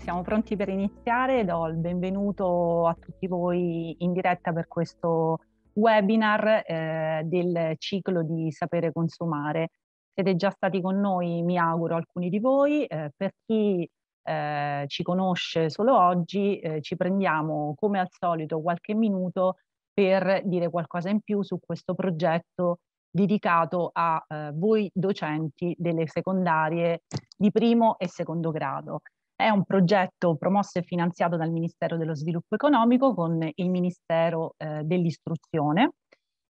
siamo pronti per iniziare do il benvenuto a tutti voi in diretta per questo webinar eh, del ciclo di sapere consumare. Siete già stati con noi, mi auguro, alcuni di voi. Eh, per chi eh, ci conosce solo oggi, eh, ci prendiamo come al solito qualche minuto per dire qualcosa in più su questo progetto dedicato a eh, voi docenti delle secondarie di primo e secondo grado. È un progetto promosso e finanziato dal Ministero dello Sviluppo Economico con il Ministero eh, dell'Istruzione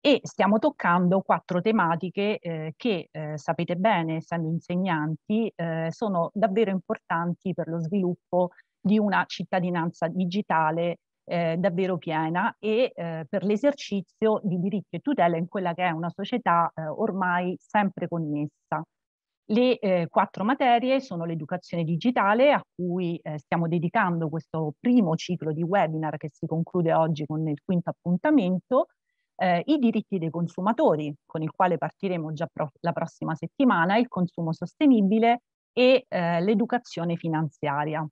e stiamo toccando quattro tematiche eh, che eh, sapete bene, essendo insegnanti, eh, sono davvero importanti per lo sviluppo di una cittadinanza digitale eh, davvero piena e eh, per l'esercizio di diritti e tutela in quella che è una società ormai sempre connessa. Le eh, quattro materie sono l'educazione digitale a cui eh, stiamo dedicando questo primo ciclo di webinar che si conclude oggi con il quinto appuntamento, eh, i diritti dei consumatori con il quale partiremo già pro- la prossima settimana, il consumo sostenibile e eh, l'educazione finanziaria.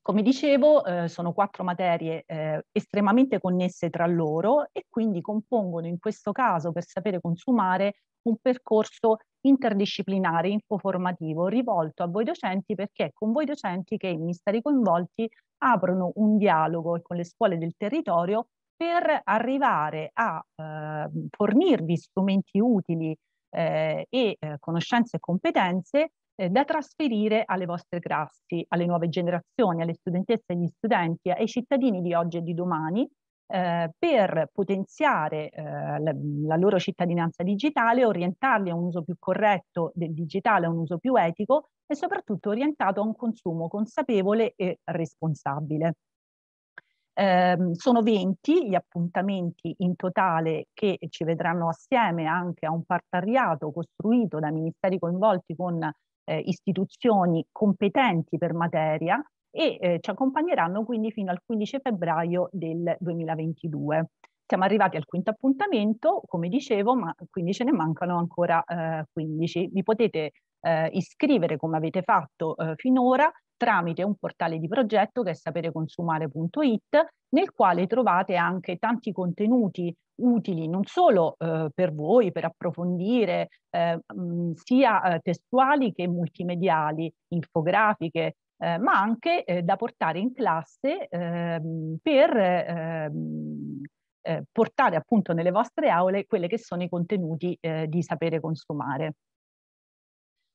Come dicevo, eh, sono quattro materie eh, estremamente connesse tra loro e quindi compongono in questo caso, per sapere consumare, un percorso interdisciplinare, infoformativo, rivolto a voi docenti perché è con voi docenti che i ministeri coinvolti aprono un dialogo con le scuole del territorio per arrivare a eh, fornirvi strumenti utili eh, e eh, conoscenze e competenze eh, da trasferire alle vostre classi, alle nuove generazioni, alle studentesse e agli studenti, ai cittadini di oggi e di domani, eh, per potenziare eh, la, la, loro cittadinanza digitale, orientarli a un uso più corretto del digitale, a un uso più etico e soprattutto orientato a un consumo consapevole e responsabile. Eh, sono 20 gli appuntamenti in totale che ci vedranno assieme anche a un partariato costruito dai ministeri coinvolti con eh, istituzioni competenti per materia e eh, ci accompagneranno quindi fino al 15 febbraio del 2022. Siamo arrivati al quinto appuntamento, come dicevo, ma quindi ce ne mancano ancora eh, 15. Vi potete eh, iscrivere come avete fatto eh, finora tramite un portale di progetto che è sapereconsumare.it nel quale trovate anche tanti contenuti utili non solo eh, per voi, per approfondire eh, mh, mm, sia eh, testuali che multimediali, infografiche, eh, ma anche eh, da portare in classe eh, per eh, eh, portare appunto nelle vostre aule quelli che sono i contenuti eh, di sapere consumare.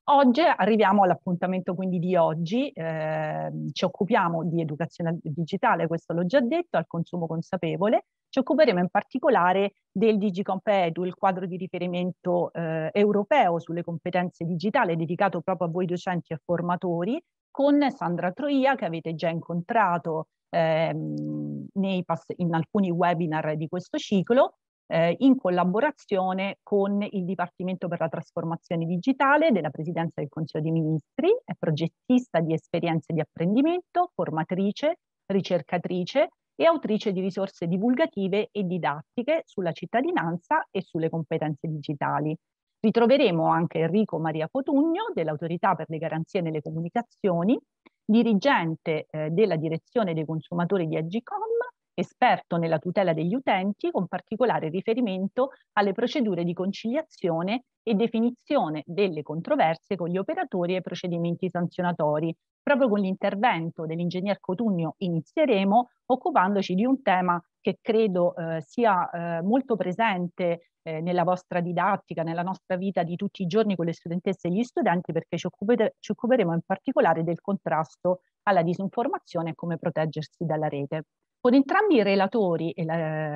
Oggi arriviamo all'appuntamento quindi di oggi, eh, ci occupiamo di educazione digitale, questo l'ho già detto, al consumo consapevole, ci occuperemo in particolare del Digicomp Edu, il quadro di riferimento eh, europeo sulle competenze digitali dedicato proprio a voi docenti e formatori con Sandra Troia che avete già incontrato ehm, in alcuni webinar di questo ciclo eh, in collaborazione con il Dipartimento per la Trasformazione Digitale della Presidenza del Consiglio dei Ministri, è progettista di esperienze di apprendimento, formatrice, ricercatrice e autrice di risorse divulgative e didattiche sulla cittadinanza e sulle competenze digitali. Ritroveremo anche Enrico Maria Cotugno dell'Autorità per le Garanzie nelle Comunicazioni, dirigente eh, della Direzione dei Consumatori di Agicom esperto nella tutela degli utenti con particolare riferimento alle procedure di conciliazione e definizione delle controversie con gli operatori e i procedimenti sanzionatori. Proprio con l'intervento dell'ingegner Cotugno inizieremo occupandoci di un tema che credo eh, sia eh, molto presente eh, nella vostra didattica, nella nostra vita di tutti i giorni con le studentesse e gli studenti perché ci, occupere, ci occuperemo in particolare del contrasto alla disinformazione e come proteggersi dalla rete. Con entrambi i relatori, e la,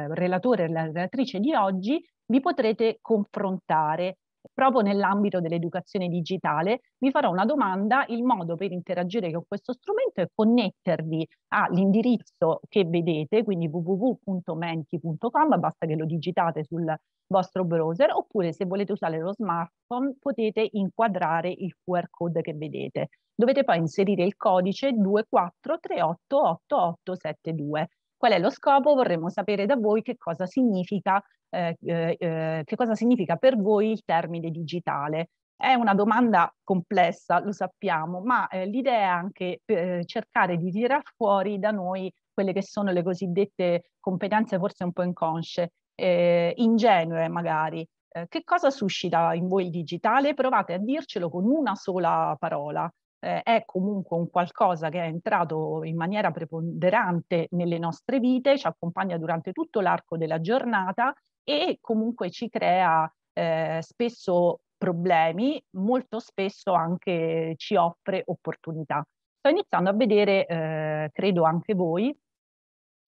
eh, relatore e la relatrice di oggi, vi potrete confrontare proprio nell'ambito dell'educazione digitale, vi farò una domanda, il modo per interagire con questo strumento è connettervi all'indirizzo che vedete, quindi www.menti.com, basta che lo digitate sul vostro browser, oppure se volete usare lo smartphone potete inquadrare il QR code che vedete. Dovete poi inserire il codice 243888872. Qual è lo scopo? Vorremmo sapere da voi che cosa significa, eh, eh, eh, che cosa significa per voi il termine digitale. È una domanda complessa, lo sappiamo, ma eh, l'idea è anche eh, cercare di tirar fuori da noi quelle che sono le cosiddette competenze forse un po' inconsce, eh, ingenue magari. Eh, che cosa suscita in voi il digitale? Provate a dircelo con una sola parola eh, è comunque un qualcosa che è entrato in maniera preponderante nelle nostre vite, ci accompagna durante tutto l'arco della giornata e comunque ci crea eh, spesso problemi, molto spesso anche ci offre opportunità. Sto iniziando a vedere, eh, credo anche voi,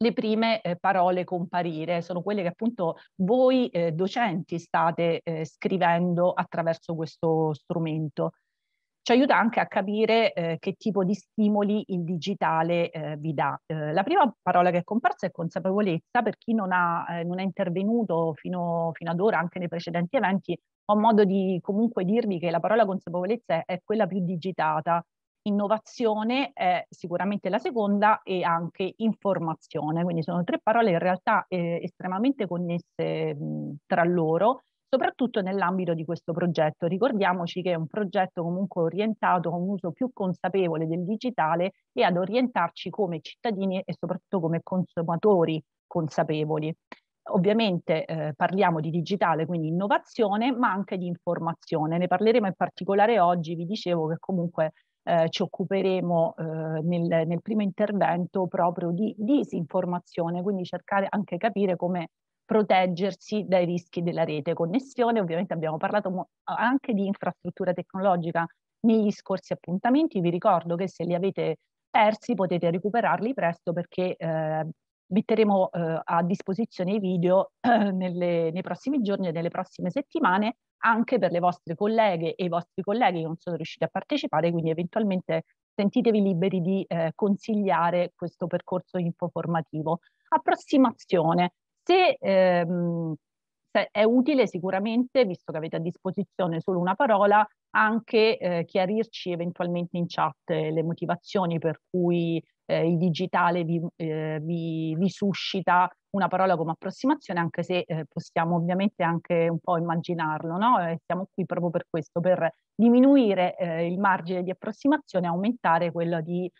le prime eh, parole comparire, sono quelle che appunto voi eh, docenti state eh, scrivendo attraverso questo strumento ci aiuta anche a capire eh, che tipo di stimoli il digitale eh, vi dà. Eh, la prima parola che è comparsa è consapevolezza, per chi non, ha, eh, non è intervenuto fino, fino, ad ora anche nei precedenti eventi, ho modo di comunque dirvi che la parola consapevolezza è, è quella più digitata, innovazione è sicuramente la seconda e anche informazione, quindi sono tre parole in realtà eh, estremamente connesse mh, tra loro soprattutto nell'ambito di questo progetto. Ricordiamoci che è un progetto comunque orientato a un uso più consapevole del digitale e ad orientarci come cittadini e soprattutto come consumatori consapevoli. Ovviamente eh, parliamo di digitale, quindi innovazione, ma anche di informazione. Ne parleremo in particolare oggi, vi dicevo che comunque eh, ci occuperemo eh, nel, nel primo intervento proprio di disinformazione, quindi cercare anche capire come proteggersi dai rischi della rete connessione. Ovviamente abbiamo parlato anche di infrastruttura tecnologica negli scorsi appuntamenti. Vi ricordo che se li avete persi potete recuperarli presto perché eh, metteremo eh, a disposizione i video eh, nelle, nei prossimi giorni e nelle prossime settimane anche per le vostre colleghe e i vostri colleghi che non sono riusciti a partecipare, quindi eventualmente sentitevi liberi di eh, consigliare questo percorso infoformativo. Approssimazione se ehm, è utile sicuramente, visto che avete a disposizione solo una parola, anche eh, chiarirci eventualmente in chat le motivazioni per cui eh, il digitale vi, eh, vi, vi, suscita una parola come approssimazione, anche se eh, possiamo ovviamente anche un po' immaginarlo, no? Eh, siamo qui proprio per questo, per diminuire eh, il margine di approssimazione aumentare quello di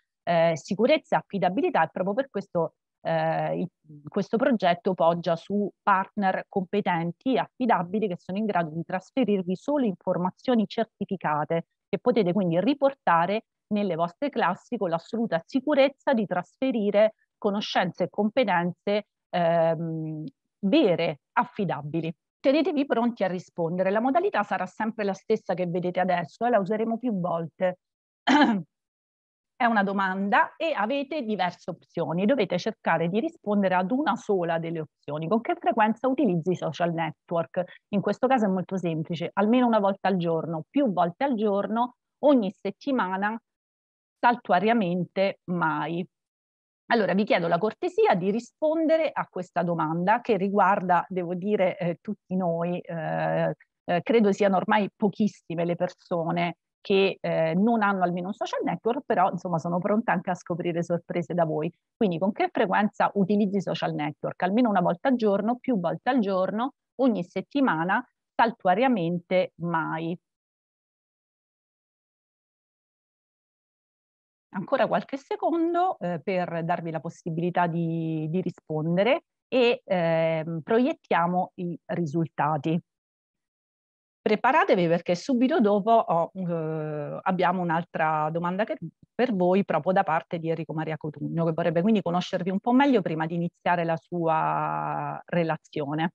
sicurezza, e affidabilità e proprio per questo eh, questo progetto poggia su partner competenti e affidabili che sono in grado di trasferirvi solo informazioni certificate che potete quindi riportare nelle vostre classi con l'assoluta sicurezza di trasferire conoscenze e competenze ehm, vere, affidabili. Tenetevi pronti a rispondere. La modalità sarà sempre la stessa che vedete adesso e eh, la useremo più volte. è una domanda e avete diverse opzioni. Dovete cercare di rispondere ad una sola delle opzioni. Con che frequenza utilizzi i social network? In questo caso è molto semplice, almeno una volta al giorno, più volte al giorno, ogni settimana, saltuariamente mai. Allora vi chiedo la cortesia di rispondere a questa domanda che riguarda, devo dire, eh, tutti noi. Eh, eh, credo siano ormai pochissime le persone che eh, non hanno almeno un social network, però insomma sono pronte anche a scoprire sorprese da voi. Quindi con che frequenza utilizzi i social network? Almeno una volta al giorno, più volte al giorno, ogni settimana, saltuariamente mai. Ancora qualche secondo eh, per darvi la possibilità di, di rispondere e eh, proiettiamo i risultati. Preparatevi perché subito dopo ho, eh, abbiamo un'altra domanda che, per voi proprio da parte di Enrico Maria Cotugno che vorrebbe quindi conoscervi un po' meglio prima di iniziare la sua relazione.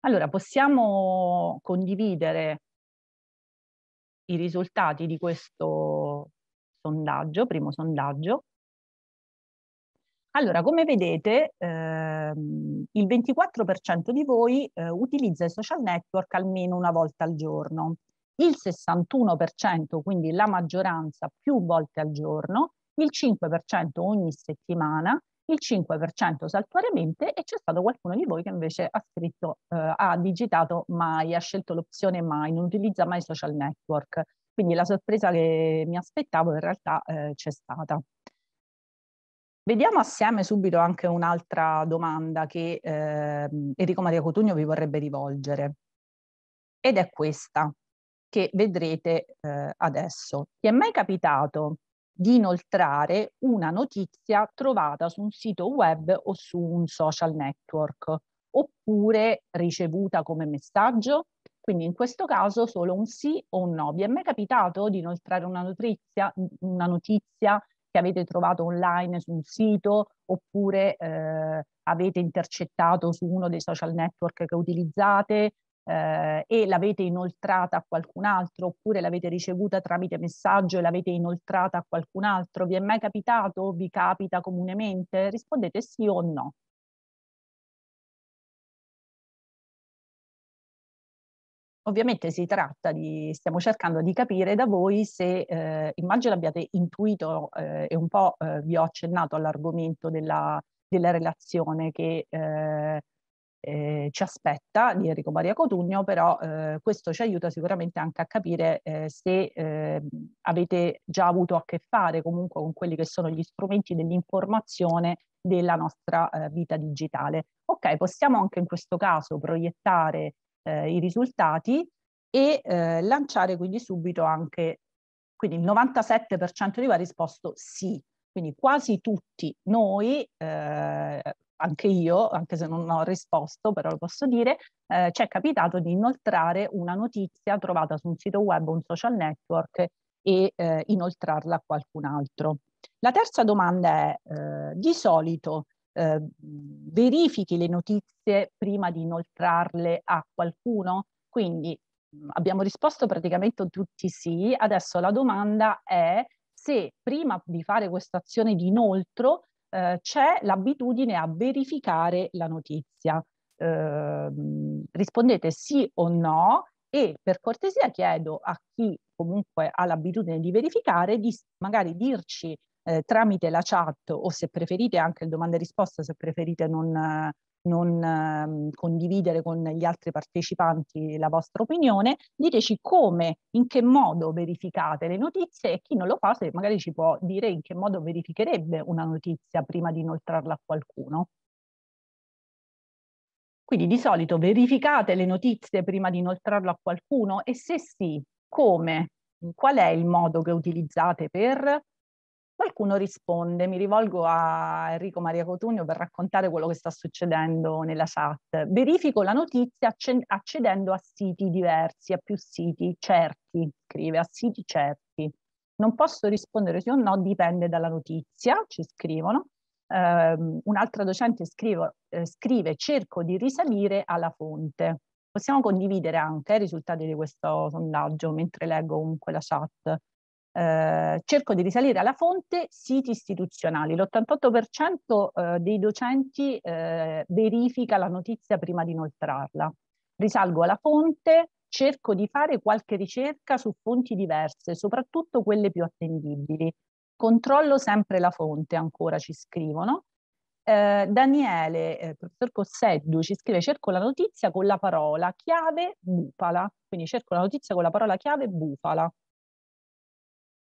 Allora, possiamo condividere i risultati di questo sondaggio, primo sondaggio, allora, come vedete, ehm, il 24% di voi eh, utilizza i social network almeno una volta al giorno, il 61%, quindi la maggioranza, più volte al giorno, il 5% ogni settimana, il 5% saltuariamente e c'è stato qualcuno di voi che invece ha scritto, eh, ha digitato mai, ha scelto l'opzione mai, non utilizza mai social network. Quindi la sorpresa che mi aspettavo in realtà eh, c'è stata. Vediamo assieme subito anche un'altra domanda che eh, Enrico Maria Cotugno vi vorrebbe rivolgere. Ed è questa, che vedrete eh, adesso. Ti è mai capitato di inoltrare una notizia trovata su un sito web o su un social network, oppure ricevuta come messaggio? Quindi in questo caso solo un sì o un no. Vi è mai capitato di inoltrare una notizia, una notizia che avete trovato online su un sito oppure eh, avete intercettato su uno dei social network che utilizzate eh, e l'avete inoltrata a qualcun altro oppure l'avete ricevuta tramite messaggio e l'avete inoltrata a qualcun altro? Vi è mai capitato? Vi capita comunemente? Rispondete sì o no. Ovviamente si tratta di, stiamo cercando di capire da voi se, eh, immagino abbiate intuito eh, e un po' eh, vi ho accennato all'argomento della, della, relazione che eh, eh, ci aspetta di Enrico Maria Cotugno, però eh, questo ci aiuta sicuramente anche a capire se avete già avuto a che fare comunque con quelli che sono gli strumenti dell'informazione della nostra vita digitale. Ok, possiamo anche in questo caso proiettare eh, i risultati e eh, lanciare quindi subito anche, quindi il 97% di voi ha risposto sì, quindi quasi tutti noi, eh, anche io, anche se non ho risposto, però lo posso dire, eh, ci è capitato di inoltrare una notizia trovata su un sito web o un social network e eh, inoltrarla a qualcun altro. La terza domanda è, eh, di solito eh, verifichi le notizie prima di inoltrarle a qualcuno? Quindi mm, abbiamo risposto praticamente tutti sì, adesso la domanda è se prima di fare questa azione di inoltro eh, c'è l'abitudine a verificare la notizia. Eh, rispondete sì o no e per cortesia chiedo a chi comunque ha l'abitudine di verificare di magari dirci eh, tramite la chat o se preferite anche il domanda e risposta, se preferite non, non ehm, condividere con gli altri partecipanti la vostra opinione, diteci come, in che modo verificate le notizie e chi non lo fa se magari ci può dire in che modo verificherebbe una notizia prima di inoltrarla a qualcuno. Quindi di solito verificate le notizie prima di inoltrarla a qualcuno e se sì, come? Qual è il modo che utilizzate per Qualcuno risponde, mi rivolgo a Enrico Maria Cotugno per raccontare quello che sta succedendo nella chat. Verifico la notizia accedendo a siti diversi, a più siti certi, scrive, a siti certi. Non posso rispondere sì o no, dipende dalla notizia, ci scrivono. Uh, un'altra docente scrivo, eh, scrive cerco di risalire alla fonte. Possiamo condividere anche eh, i risultati di questo sondaggio mentre leggo comunque la chat. Eh, cerco di risalire alla fonte siti istituzionali. L'88% eh, dei docenti eh, verifica la notizia prima di inoltrarla. Risalgo alla fonte, cerco di fare qualche ricerca su fonti diverse, soprattutto quelle più attendibili. Controllo sempre la fonte, ancora ci scrivono. Eh, Daniele, eh, professor Cosseddu, ci scrive cerco la notizia con la parola chiave bufala, quindi cerco la notizia con la parola chiave bufala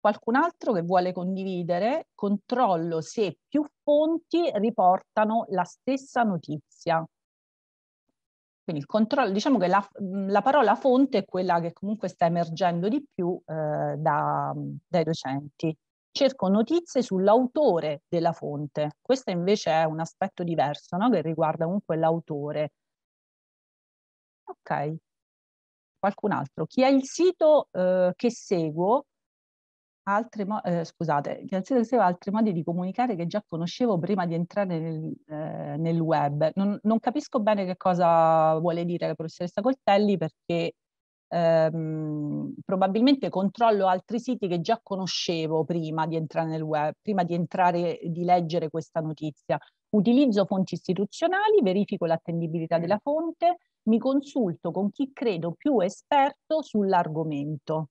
qualcun altro che vuole condividere, controllo se più fonti riportano la stessa notizia. Quindi il controllo, diciamo che la, la parola fonte è quella che comunque sta emergendo di più eh, da, dai docenti. Cerco notizie sull'autore della fonte. Questo invece è un aspetto diverso, no? che riguarda comunque l'autore. Ok, qualcun altro. Chi è il sito eh, che seguo altri, mo- eh, scusate, altri modi di comunicare che già conoscevo prima di entrare nel, eh, nel web. Non, non, capisco bene che cosa vuole dire la professoressa Coltelli perché ehm, probabilmente controllo altri siti che già conoscevo prima di entrare nel web, prima di entrare di leggere questa notizia. Utilizzo fonti istituzionali, verifico l'attendibilità della mm. fonte, mi consulto con chi credo più esperto sull'argomento.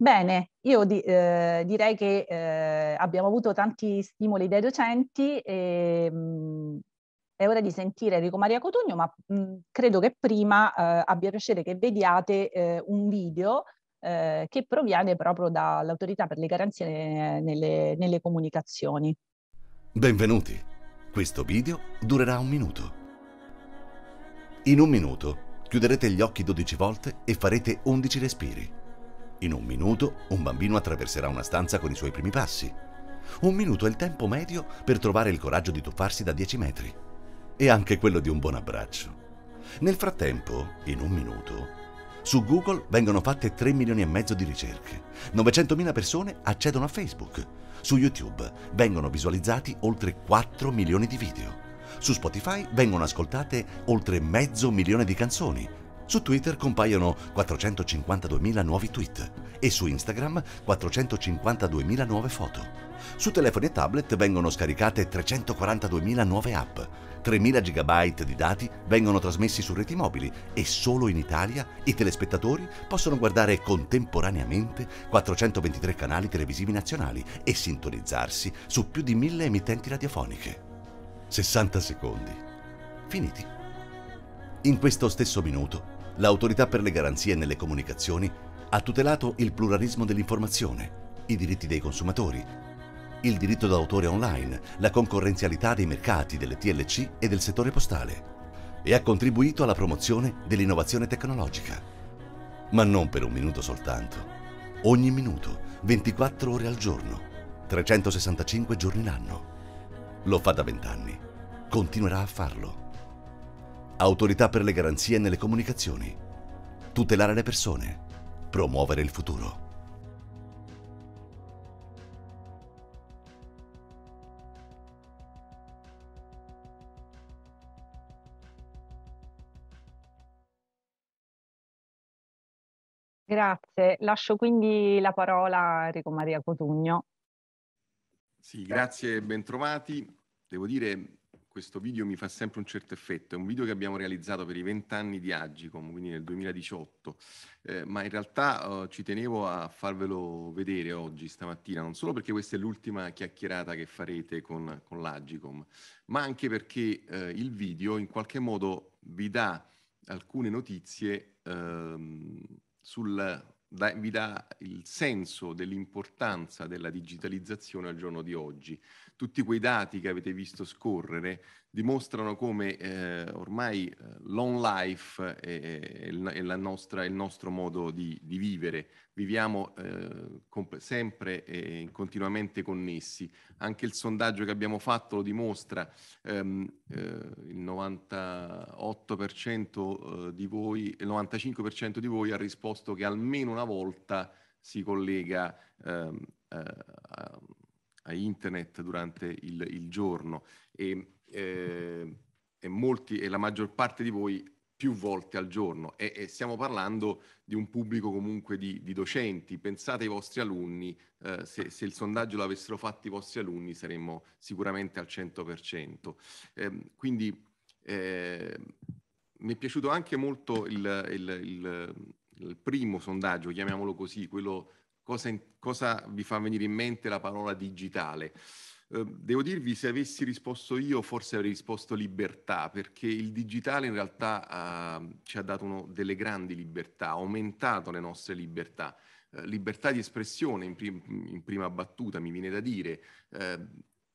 Bene, io di, eh, direi che eh, abbiamo avuto tanti stimoli dai docenti e mh, mm, è ora di sentire Enrico Maria Cotugno, ma mh, mm, credo che prima eh, abbia piacere che vediate eh, un video eh, che proviene proprio dall'autorità per le garanzie eh, nelle, nelle comunicazioni. Benvenuti, questo video durerà un minuto. In un minuto chiuderete gli occhi 12 volte e farete 11 respiri. In un minuto un bambino attraverserà una stanza con i suoi primi passi. Un minuto è il tempo medio per trovare il coraggio di tuffarsi da 10 metri. E anche quello di un buon abbraccio. Nel frattempo, in un minuto, su Google vengono fatte 3 milioni e mezzo di ricerche. 900.000 persone accedono a Facebook. Su YouTube vengono visualizzati oltre 4 milioni di video. Su Spotify vengono ascoltate oltre mezzo milione di canzoni, su Twitter compaiono 452.000 nuovi tweet e su Instagram 452.000 nuove foto. Su telefoni e tablet vengono scaricate 342.000 nuove app, 3.000 GB di dati vengono trasmessi su reti mobili e solo in Italia i telespettatori possono guardare contemporaneamente 423 canali televisivi nazionali e sintonizzarsi su più di 1.000 emittenti radiofoniche. 60 secondi. Finiti. In questo stesso minuto l'autorità per le garanzie nelle comunicazioni ha tutelato il pluralismo dell'informazione, i diritti dei consumatori, il diritto d'autore online, la concorrenzialità dei mercati delle TLC e del settore postale e ha contribuito alla promozione dell'innovazione tecnologica. Ma non per un minuto soltanto. Ogni minuto, 24 ore al giorno, 365 giorni l'anno. Lo fa da vent'anni. Continuerà a farlo. Autorità per le garanzie nelle comunicazioni. Tutelare le persone. Promuovere il futuro. Grazie, lascio quindi la parola a Enrico Maria Cotugno. Sì, grazie, bentrovati. Devo dire questo video mi fa sempre un certo effetto. È un video che abbiamo realizzato per i vent'anni di Agicom, quindi nel 2018, eh, ma in realtà eh, ci tenevo a farvelo vedere oggi, stamattina, non solo perché questa è l'ultima chiacchierata che farete con, con l'Agicom, ma anche perché eh, il video in qualche modo vi dà alcune notizie ehm, sul, da, vi dà il senso dell'importanza della digitalizzazione al giorno di oggi tutti quei dati che avete visto scorrere dimostrano come eh, ormai eh, long life è, è, è, nostra, è, il nostro modo di, di vivere. Viviamo eh, sempre e eh, continuamente connessi. Anche il sondaggio che abbiamo fatto lo dimostra. Ehm, eh, il 98% eh, di voi, il 95% di voi ha risposto che almeno una volta si collega ehm, a, a internet durante il, il giorno e, eh, e, molti, e la maggior parte di voi più volte al giorno e, e, stiamo parlando di un pubblico comunque di, di docenti. Pensate ai vostri alunni, eh, se, se, il sondaggio l'avessero fatto i vostri alunni saremmo sicuramente al 100%. Eh, quindi eh, mi è piaciuto anche molto il, il, il, il primo sondaggio, chiamiamolo così, quello cosa, cosa vi fa venire in mente la parola digitale? Eh, devo dirvi, se avessi risposto io, forse avrei risposto libertà, perché il digitale in realtà eh, ci ha dato uno, delle grandi libertà, ha aumentato le nostre libertà. Eh, libertà di espressione in, prim- in, prima battuta, mi viene da dire, eh,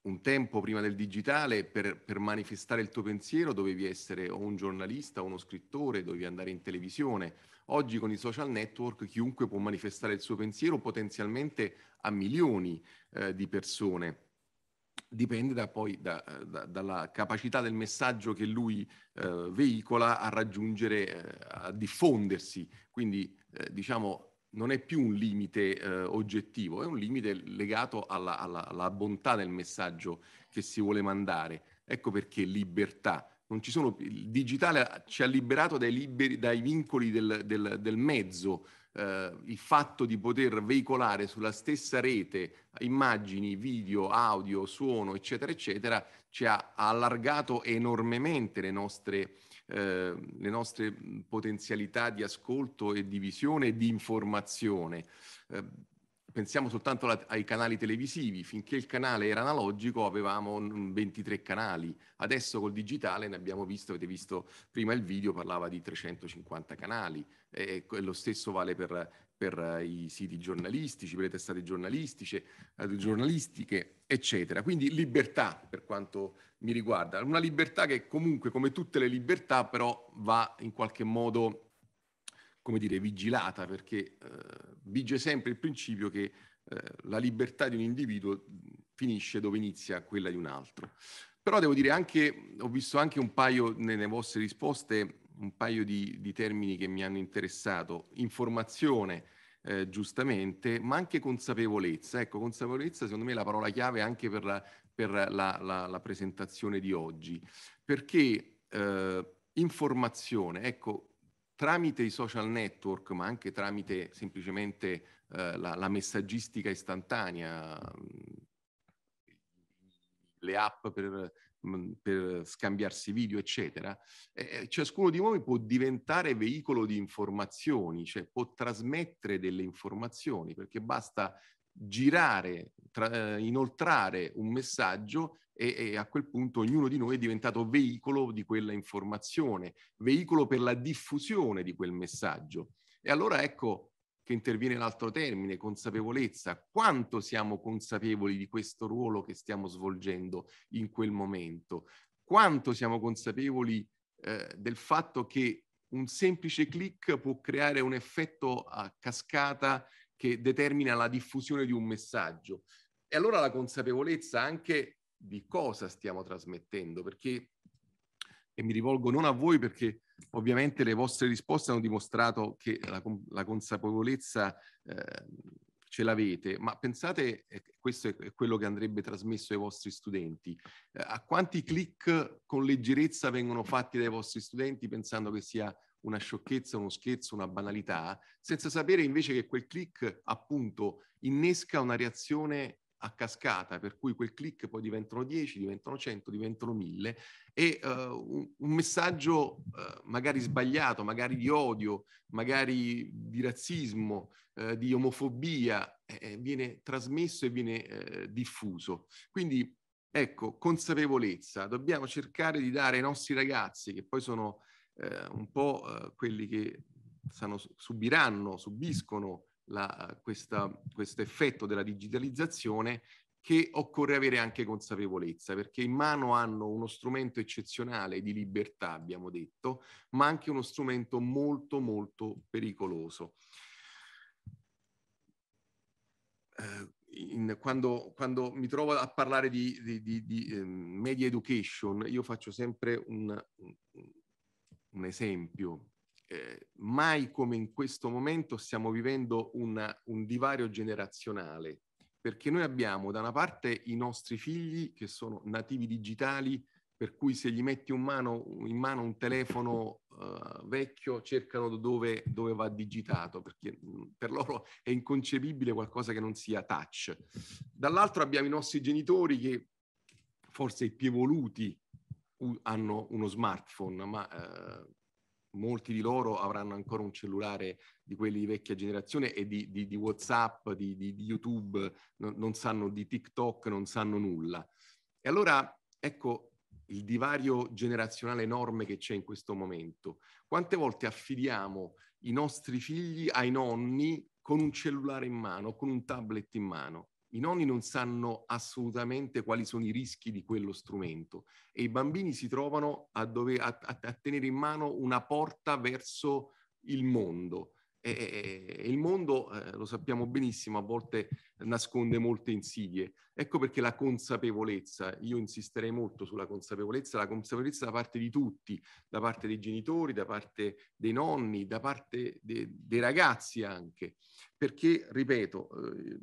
un tempo prima del digitale per, per, manifestare il tuo pensiero dovevi essere o un giornalista o uno scrittore, dovevi andare in televisione. Oggi con i social network chiunque può manifestare il suo pensiero potenzialmente a milioni eh, di persone. Dipende da poi da, da, dalla capacità del messaggio che lui eh, veicola a raggiungere, eh, a diffondersi. Quindi eh, diciamo non è più un limite eh, oggettivo, è un limite legato alla, alla, alla, bontà del messaggio che si vuole mandare. Ecco perché libertà. Non ci Sono, il digitale ci ha liberato dai, liberi, dai vincoli del, del, del mezzo, eh, il fatto di poter veicolare sulla stessa rete immagini, video, audio, suono, eccetera, eccetera, ci ha allargato enormemente le nostre eh, le nostre potenzialità di ascolto e di visione e di informazione. Eh, pensiamo soltanto ai canali televisivi, finché il canale era analogico avevamo 23 canali, adesso col digitale ne abbiamo visto, avete visto prima il video parlava di 350 canali e lo stesso vale per per eh, i siti giornalistici, per le testate giornalistiche, eh, giornalistiche, eccetera. Quindi libertà per quanto mi riguarda, una libertà che comunque come tutte le libertà però va in qualche modo, come dire, vigilata perché eh, vige sempre il principio che eh, la libertà di un individuo finisce dove inizia quella di un altro. Però devo dire anche, ho visto anche un paio nelle vostre risposte, un paio di, di termini che mi hanno interessato, informazione, eh, giustamente, ma anche consapevolezza. Ecco, consapevolezza secondo me è la parola chiave anche per la, per la, la, la presentazione di oggi, perché eh, informazione, ecco, tramite i social network, ma anche tramite semplicemente eh, la, messaggistica istantanea, le app per Mhmm, per scambiarsi video, eccetera, eh, eh, ciascuno di noi può diventare veicolo di informazioni, cioè può trasmettere delle informazioni, perché basta girare, tra, eh, inoltrare un messaggio e, e, a quel punto ognuno di noi è diventato veicolo di quella informazione, veicolo per la diffusione di quel messaggio. E allora ecco, che interviene l'altro termine, consapevolezza, quanto siamo consapevoli di questo ruolo che stiamo svolgendo in quel momento, quanto siamo consapevoli eh, del fatto che un semplice clic può creare un effetto a cascata che determina la diffusione di un messaggio. E allora la consapevolezza anche di cosa stiamo trasmettendo, perché, e mi rivolgo non a voi perché Ovviamente le vostre risposte hanno dimostrato che la, la consapevolezza eh, ce l'avete, ma pensate, eh, questo è quello che andrebbe trasmesso ai vostri studenti, eh, a quanti click con leggerezza vengono fatti dai vostri studenti pensando che sia una sciocchezza, uno scherzo, una banalità, senza sapere invece che quel click appunto innesca una reazione a cascata, per cui quel click poi diventano 10, diventano 100, diventano 1000 e uh, un, un, messaggio uh, magari sbagliato, magari di odio, magari di razzismo, uh, di omofobia eh, viene trasmesso e viene eh, diffuso. Quindi ecco, consapevolezza, dobbiamo cercare di dare ai nostri ragazzi che poi sono eh, un po' quelli che stanno, subiranno, subiscono questo effetto della digitalizzazione che occorre avere anche consapevolezza, perché in mano hanno uno strumento eccezionale di libertà, abbiamo detto, ma anche uno strumento molto, molto pericoloso. Eh, in, quando, quando, mi trovo a parlare di, di, di, di eh, media education, io faccio sempre un, un esempio eh, mai come in questo momento stiamo vivendo una, un divario generazionale, perché noi abbiamo da una parte i nostri figli che sono nativi digitali, per cui se gli metti in mano, in mano un telefono uh, vecchio cercano dove, dove, va digitato, perché mm, per loro è inconcepibile qualcosa che non sia touch. Dall'altro abbiamo i nostri genitori che forse i più evoluti hanno uno smartphone, ma uh, molti di loro avranno ancora un cellulare di quelli di vecchia generazione e di, di, di WhatsApp, di, di YouTube, no, non sanno di TikTok, non sanno nulla. E allora, ecco, il divario generazionale enorme che c'è in questo momento. Quante volte affidiamo i nostri figli ai nonni con un cellulare in mano, con un tablet in mano? i nonni non sanno assolutamente quali sono i rischi di quello strumento e i bambini si trovano a, dove, a, a tenere in mano una porta verso il mondo. E, e il mondo, eh, lo sappiamo benissimo, a volte nasconde molte insidie. Ecco perché la consapevolezza, io insisterei molto sulla consapevolezza, la consapevolezza da parte di tutti, da parte dei genitori, da parte dei nonni, da parte de, dei ragazzi anche. Perché, ripeto, eh,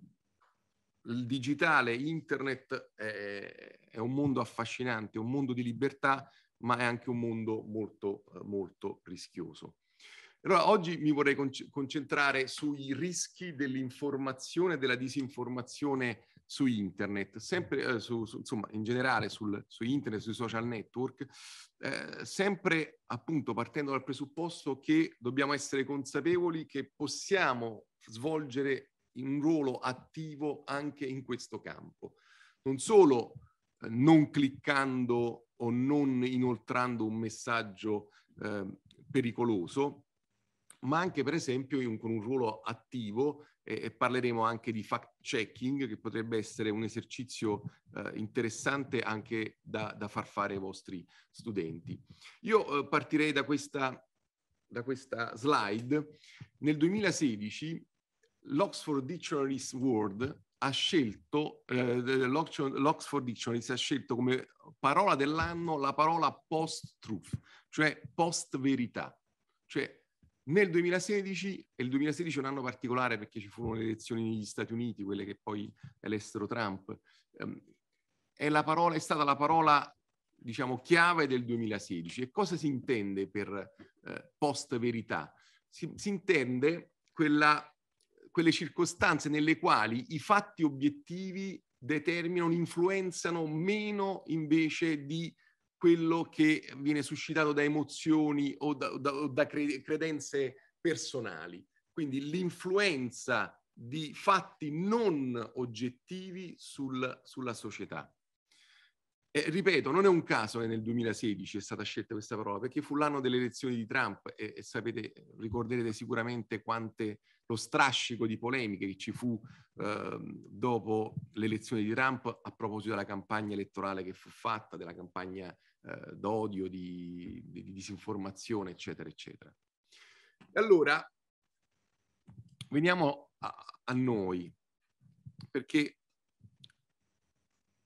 il digitale, internet è, è, un mondo affascinante, un mondo di libertà, ma è anche un mondo molto, eh, molto rischioso. Allora, oggi mi vorrei concentrare sui rischi dell'informazione e della disinformazione su internet, sempre, eh, su, su, insomma, in generale sul, su internet, sui social network, eh, sempre appunto partendo dal presupposto che dobbiamo essere consapevoli che possiamo svolgere un ruolo attivo anche in questo campo. Non solo eh, non cliccando o non inoltrando un messaggio eh, pericoloso, ma anche per esempio in, con un ruolo attivo eh, e parleremo anche di fact checking che potrebbe essere un esercizio eh, interessante anche da, da, far fare ai vostri studenti. Io eh, partirei da questa, da questa slide. Nel 2016 l'Oxford Dictionaries Word ha scelto, eh, l'Oxford Dictionaries ha scelto come parola dell'anno la parola post-truth, cioè post-verità. Cioè nel 2016, e il 2016 è un anno particolare perché ci furono le elezioni negli Stati Uniti, quelle che poi elessero Trump, ehm, è, parola, è, stata la parola, diciamo, chiave del 2016. E cosa si intende per eh, post-verità? Si, si intende quella quelle circostanze nelle quali i fatti obiettivi determinano, influenzano meno invece di quello che viene suscitato da emozioni o da, da, da credenze personali. Quindi l'influenza di fatti non oggettivi sul, sulla società. E, ripeto, non è un caso che nel 2016 è stata scelta questa parola, perché fu l'anno delle elezioni di Trump e, e sapete, ricorderete sicuramente quante, lo strascico di polemiche che ci fu eh, dopo l'elezione di Trump a proposito della campagna elettorale che fu fatta, della campagna eh, d'odio, di, di, di disinformazione, eccetera, eccetera. E allora, veniamo a, a noi, perché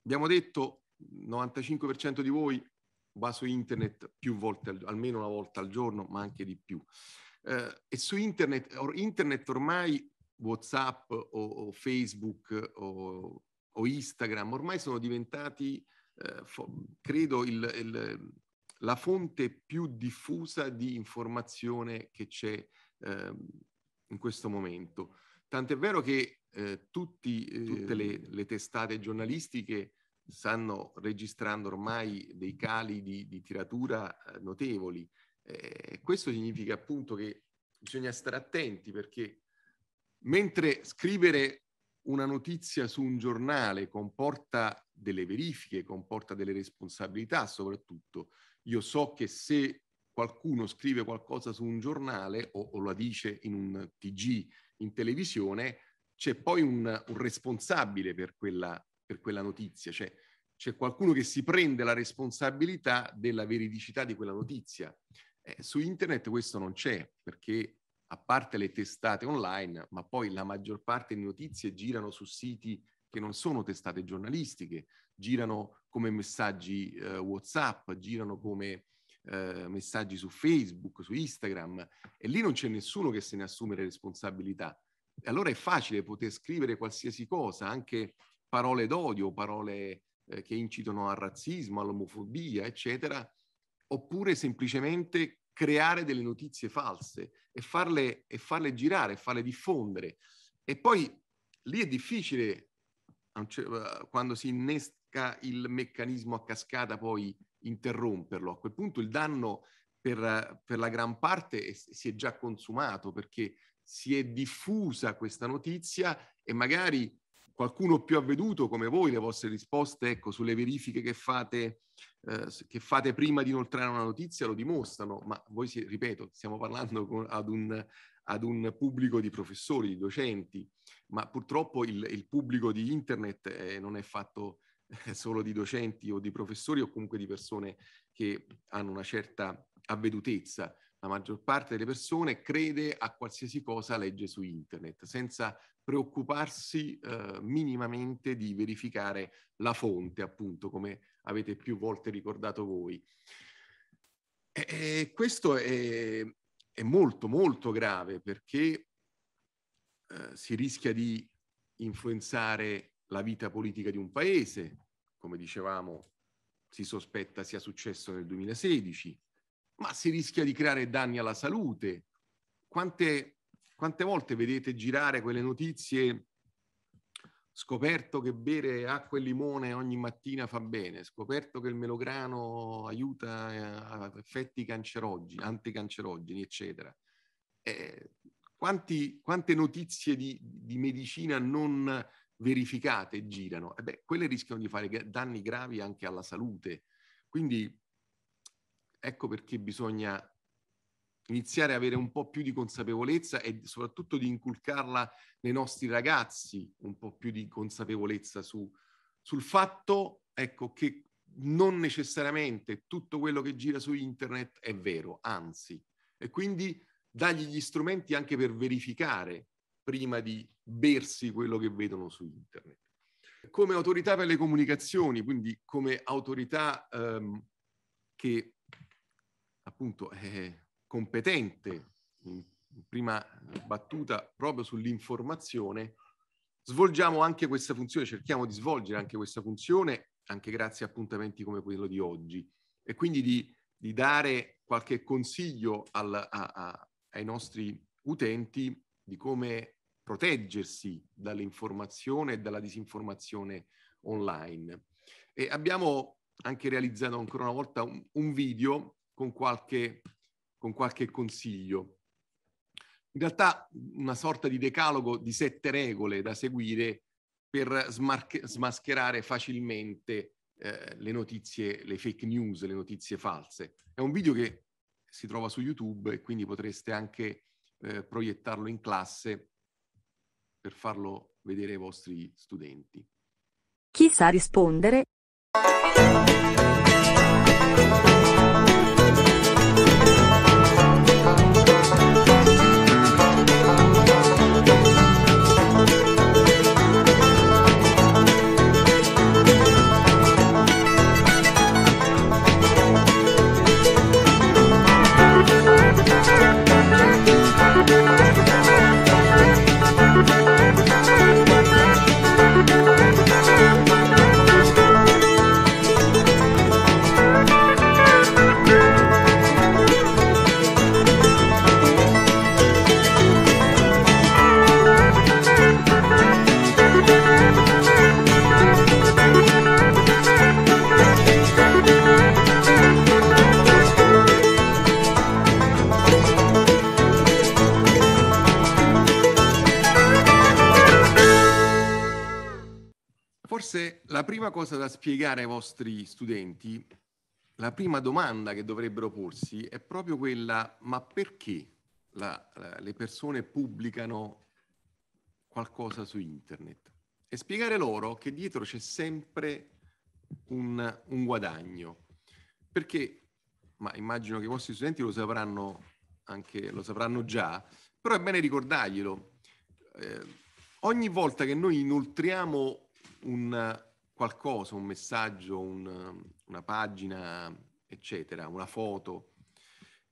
abbiamo detto 95% di voi va su internet più volte, almeno una volta al giorno, ma anche di più. Eh, e su internet, or, internet ormai WhatsApp o, o Facebook o, o, Instagram ormai sono diventati, eh, credo, il, il, la fonte più diffusa di informazione che c'è eh, in questo momento. Tant'è vero che eh, tutti, tutte eh, le, le testate giornalistiche stanno registrando ormai dei cali di, di tiratura eh, notevoli. Eh, questo significa appunto che bisogna stare attenti perché mentre scrivere una notizia su un giornale comporta delle verifiche, comporta delle responsabilità soprattutto, io so che se qualcuno scrive qualcosa su un giornale o, o la dice in un TG, in televisione, c'è poi un, un responsabile per quella per quella notizia, cioè c'è qualcuno che si prende la responsabilità della veridicità di quella notizia. Eh, su internet questo non c'è, perché a parte le testate online, ma poi la maggior parte di notizie girano su siti che non sono testate giornalistiche, girano come messaggi eh, WhatsApp, girano come eh, messaggi su Facebook, su Instagram, e lì non c'è nessuno che se ne assume le responsabilità. E allora è facile poter scrivere qualsiasi cosa, anche parole d'odio, parole eh, che incitano al razzismo, all'omofobia, eccetera, oppure semplicemente creare delle notizie false e farle, e farle girare, farle diffondere. E poi lì è difficile, eh, quando si innesca il meccanismo a cascata, poi interromperlo. A quel punto il danno per, per la gran parte è, si è già consumato perché si è diffusa questa notizia e magari qualcuno più avveduto come voi, le vostre risposte ecco, sulle verifiche che fate, eh, che fate prima di inoltrare una notizia lo dimostrano, ma voi, si, ripeto, stiamo parlando con, ad, un, ad, un, pubblico di professori, di docenti, ma purtroppo il, il pubblico di internet eh, non è fatto eh, solo di docenti o di professori o comunque di persone che hanno una certa avvedutezza la maggior parte delle persone crede a qualsiasi cosa legge su internet, senza preoccuparsi eh, minimamente di verificare la fonte, appunto, come avete più volte ricordato voi. E, e questo è, è, molto, molto grave perché eh, si rischia di influenzare la vita politica di un paese, come dicevamo si sospetta sia successo nel 2016, ma si rischia di creare danni alla salute. Quante, quante volte vedete girare quelle notizie? Scoperto che bere acqua e limone ogni mattina fa bene, scoperto che il melograno aiuta eh, a effetti cancerogeni, anticancerogeni, eccetera. Eh, quanti, quante notizie di, di, medicina non verificate girano? Eh beh, quelle rischiano di fare danni gravi anche alla salute. Quindi Ecco perché bisogna iniziare a avere un po' più di consapevolezza e soprattutto di inculcarla nei nostri ragazzi, un po' più di consapevolezza su, sul fatto ecco, che non necessariamente tutto quello che gira su internet è vero, anzi, e quindi dagli gli strumenti anche per verificare prima di bersi quello che vedono su internet. Come autorità per le comunicazioni, quindi come autorità ehm, che appunto è eh, competente in prima battuta proprio sull'informazione, svolgiamo anche questa funzione, cerchiamo di svolgere anche questa funzione, anche grazie a appuntamenti come quello di oggi, e quindi di, di dare qualche consiglio al, a, a, ai nostri utenti di come proteggersi dall'informazione e dalla disinformazione online. E abbiamo anche realizzato ancora una volta un, un video con qualche, con qualche consiglio. In realtà una sorta di decalogo di sette regole da seguire per smascherare facilmente eh, le notizie, le fake news, le notizie false. È un video che si trova su YouTube e quindi potreste anche eh, proiettarlo in classe per farlo vedere ai vostri studenti. Chi sa rispondere? prima cosa da spiegare ai vostri studenti, la prima domanda che dovrebbero porsi è proprio quella, ma perché la, la, le persone pubblicano qualcosa su internet? E spiegare loro che dietro c'è sempre un, un guadagno. Perché, ma immagino che i vostri studenti lo sapranno, anche, lo sapranno già, però è bene ricordarglielo. Eh, ogni volta che noi inoltriamo un, qualcosa, un messaggio, un, una pagina, eccetera, una foto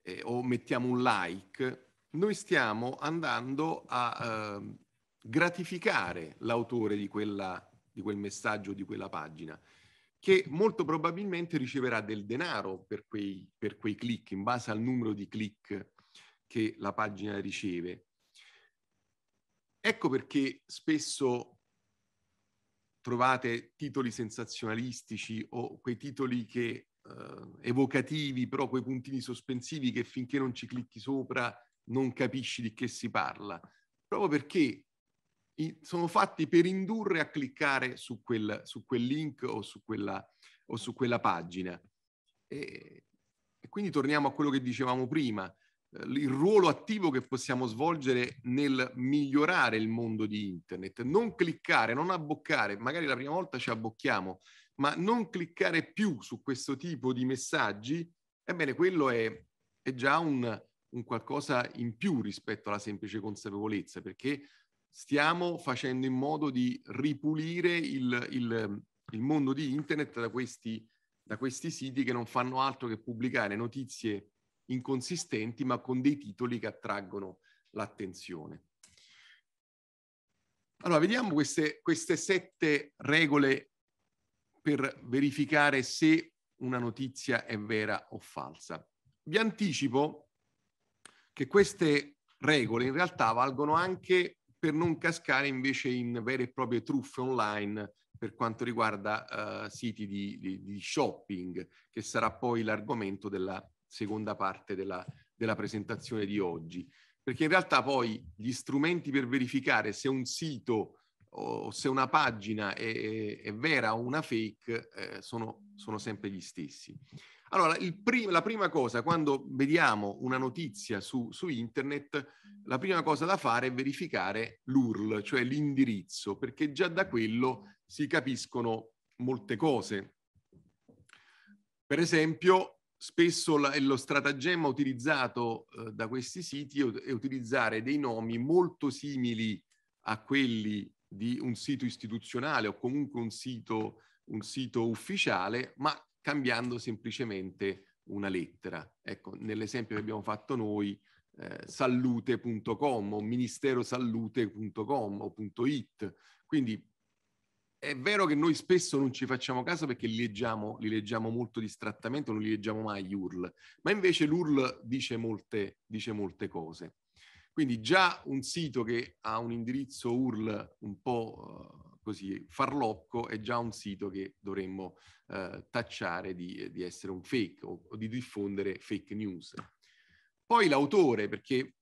eh, o mettiamo un like, noi stiamo andando a eh, gratificare l'autore di, quella, di quel messaggio, di quella pagina, che molto probabilmente riceverà del denaro per quei, per quei click, in base al numero di click che la pagina riceve. Ecco perché spesso trovate titoli sensazionalistici o quei titoli che eh, evocativi, però quei puntini sospensivi che finché non ci clicchi sopra non capisci di che si parla, proprio perché sono fatti per indurre a cliccare su quel, su quel link o su quella, o su quella pagina. E, e quindi torniamo a quello che dicevamo prima, il ruolo attivo che possiamo svolgere nel migliorare il mondo di internet, non cliccare, non abboccare, magari la prima volta ci abbocchiamo, ma non cliccare più su questo tipo di messaggi, ebbene quello è, è già un, un qualcosa in più rispetto alla semplice consapevolezza, perché stiamo facendo in modo di ripulire il, il, il mondo di internet da questi, da questi siti che non fanno altro che pubblicare notizie inconsistenti, ma con dei titoli che attraggono l'attenzione. Allora, vediamo queste, queste sette regole per verificare se una notizia è vera o falsa. Vi anticipo che queste regole in realtà valgono anche per non cascare invece in vere e proprie truffe online per quanto riguarda uh, siti di, di, di, shopping, che sarà poi l'argomento della, seconda parte della, della presentazione di oggi, perché in realtà poi gli strumenti per verificare se un sito o se una pagina è, è vera o una fake eh, sono, sono, sempre gli stessi. Allora, prim la prima cosa, quando vediamo una notizia su, su, internet, la prima cosa da fare è verificare l'URL, cioè l'indirizzo, perché già da quello si capiscono molte cose. Per esempio, spesso la, lo stratagemma utilizzato eh, da questi siti è, utilizzare dei nomi molto simili a quelli di un sito istituzionale o comunque un sito, un sito ufficiale, ma cambiando semplicemente una lettera. Ecco, nell'esempio che abbiamo fatto noi, eh, salute.com o ministerosalute.com o .it. Quindi è vero che noi spesso non ci facciamo caso perché li leggiamo, li leggiamo molto distrattamente, non li leggiamo mai gli URL, ma invece l'URL dice molte, dice molte cose. Quindi già un sito che ha un indirizzo URL un po' eh, così farlocco è già un sito che dovremmo eh, tacciare di, di, essere un fake o, o di diffondere fake news. Poi l'autore, perché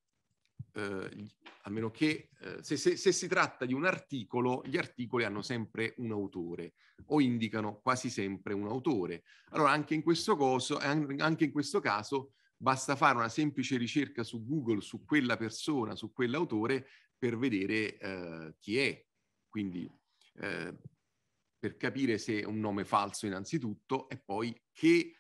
eh, a meno che eh, se, se, se, si tratta di un articolo, gli articoli hanno sempre un autore o indicano quasi sempre un autore. Allora anche in questo caso, eh, anche in questo caso basta fare una semplice ricerca su Google su quella persona, su quell'autore per vedere eh, chi è. Quindi eh, per capire se è un nome falso innanzitutto e poi che eh,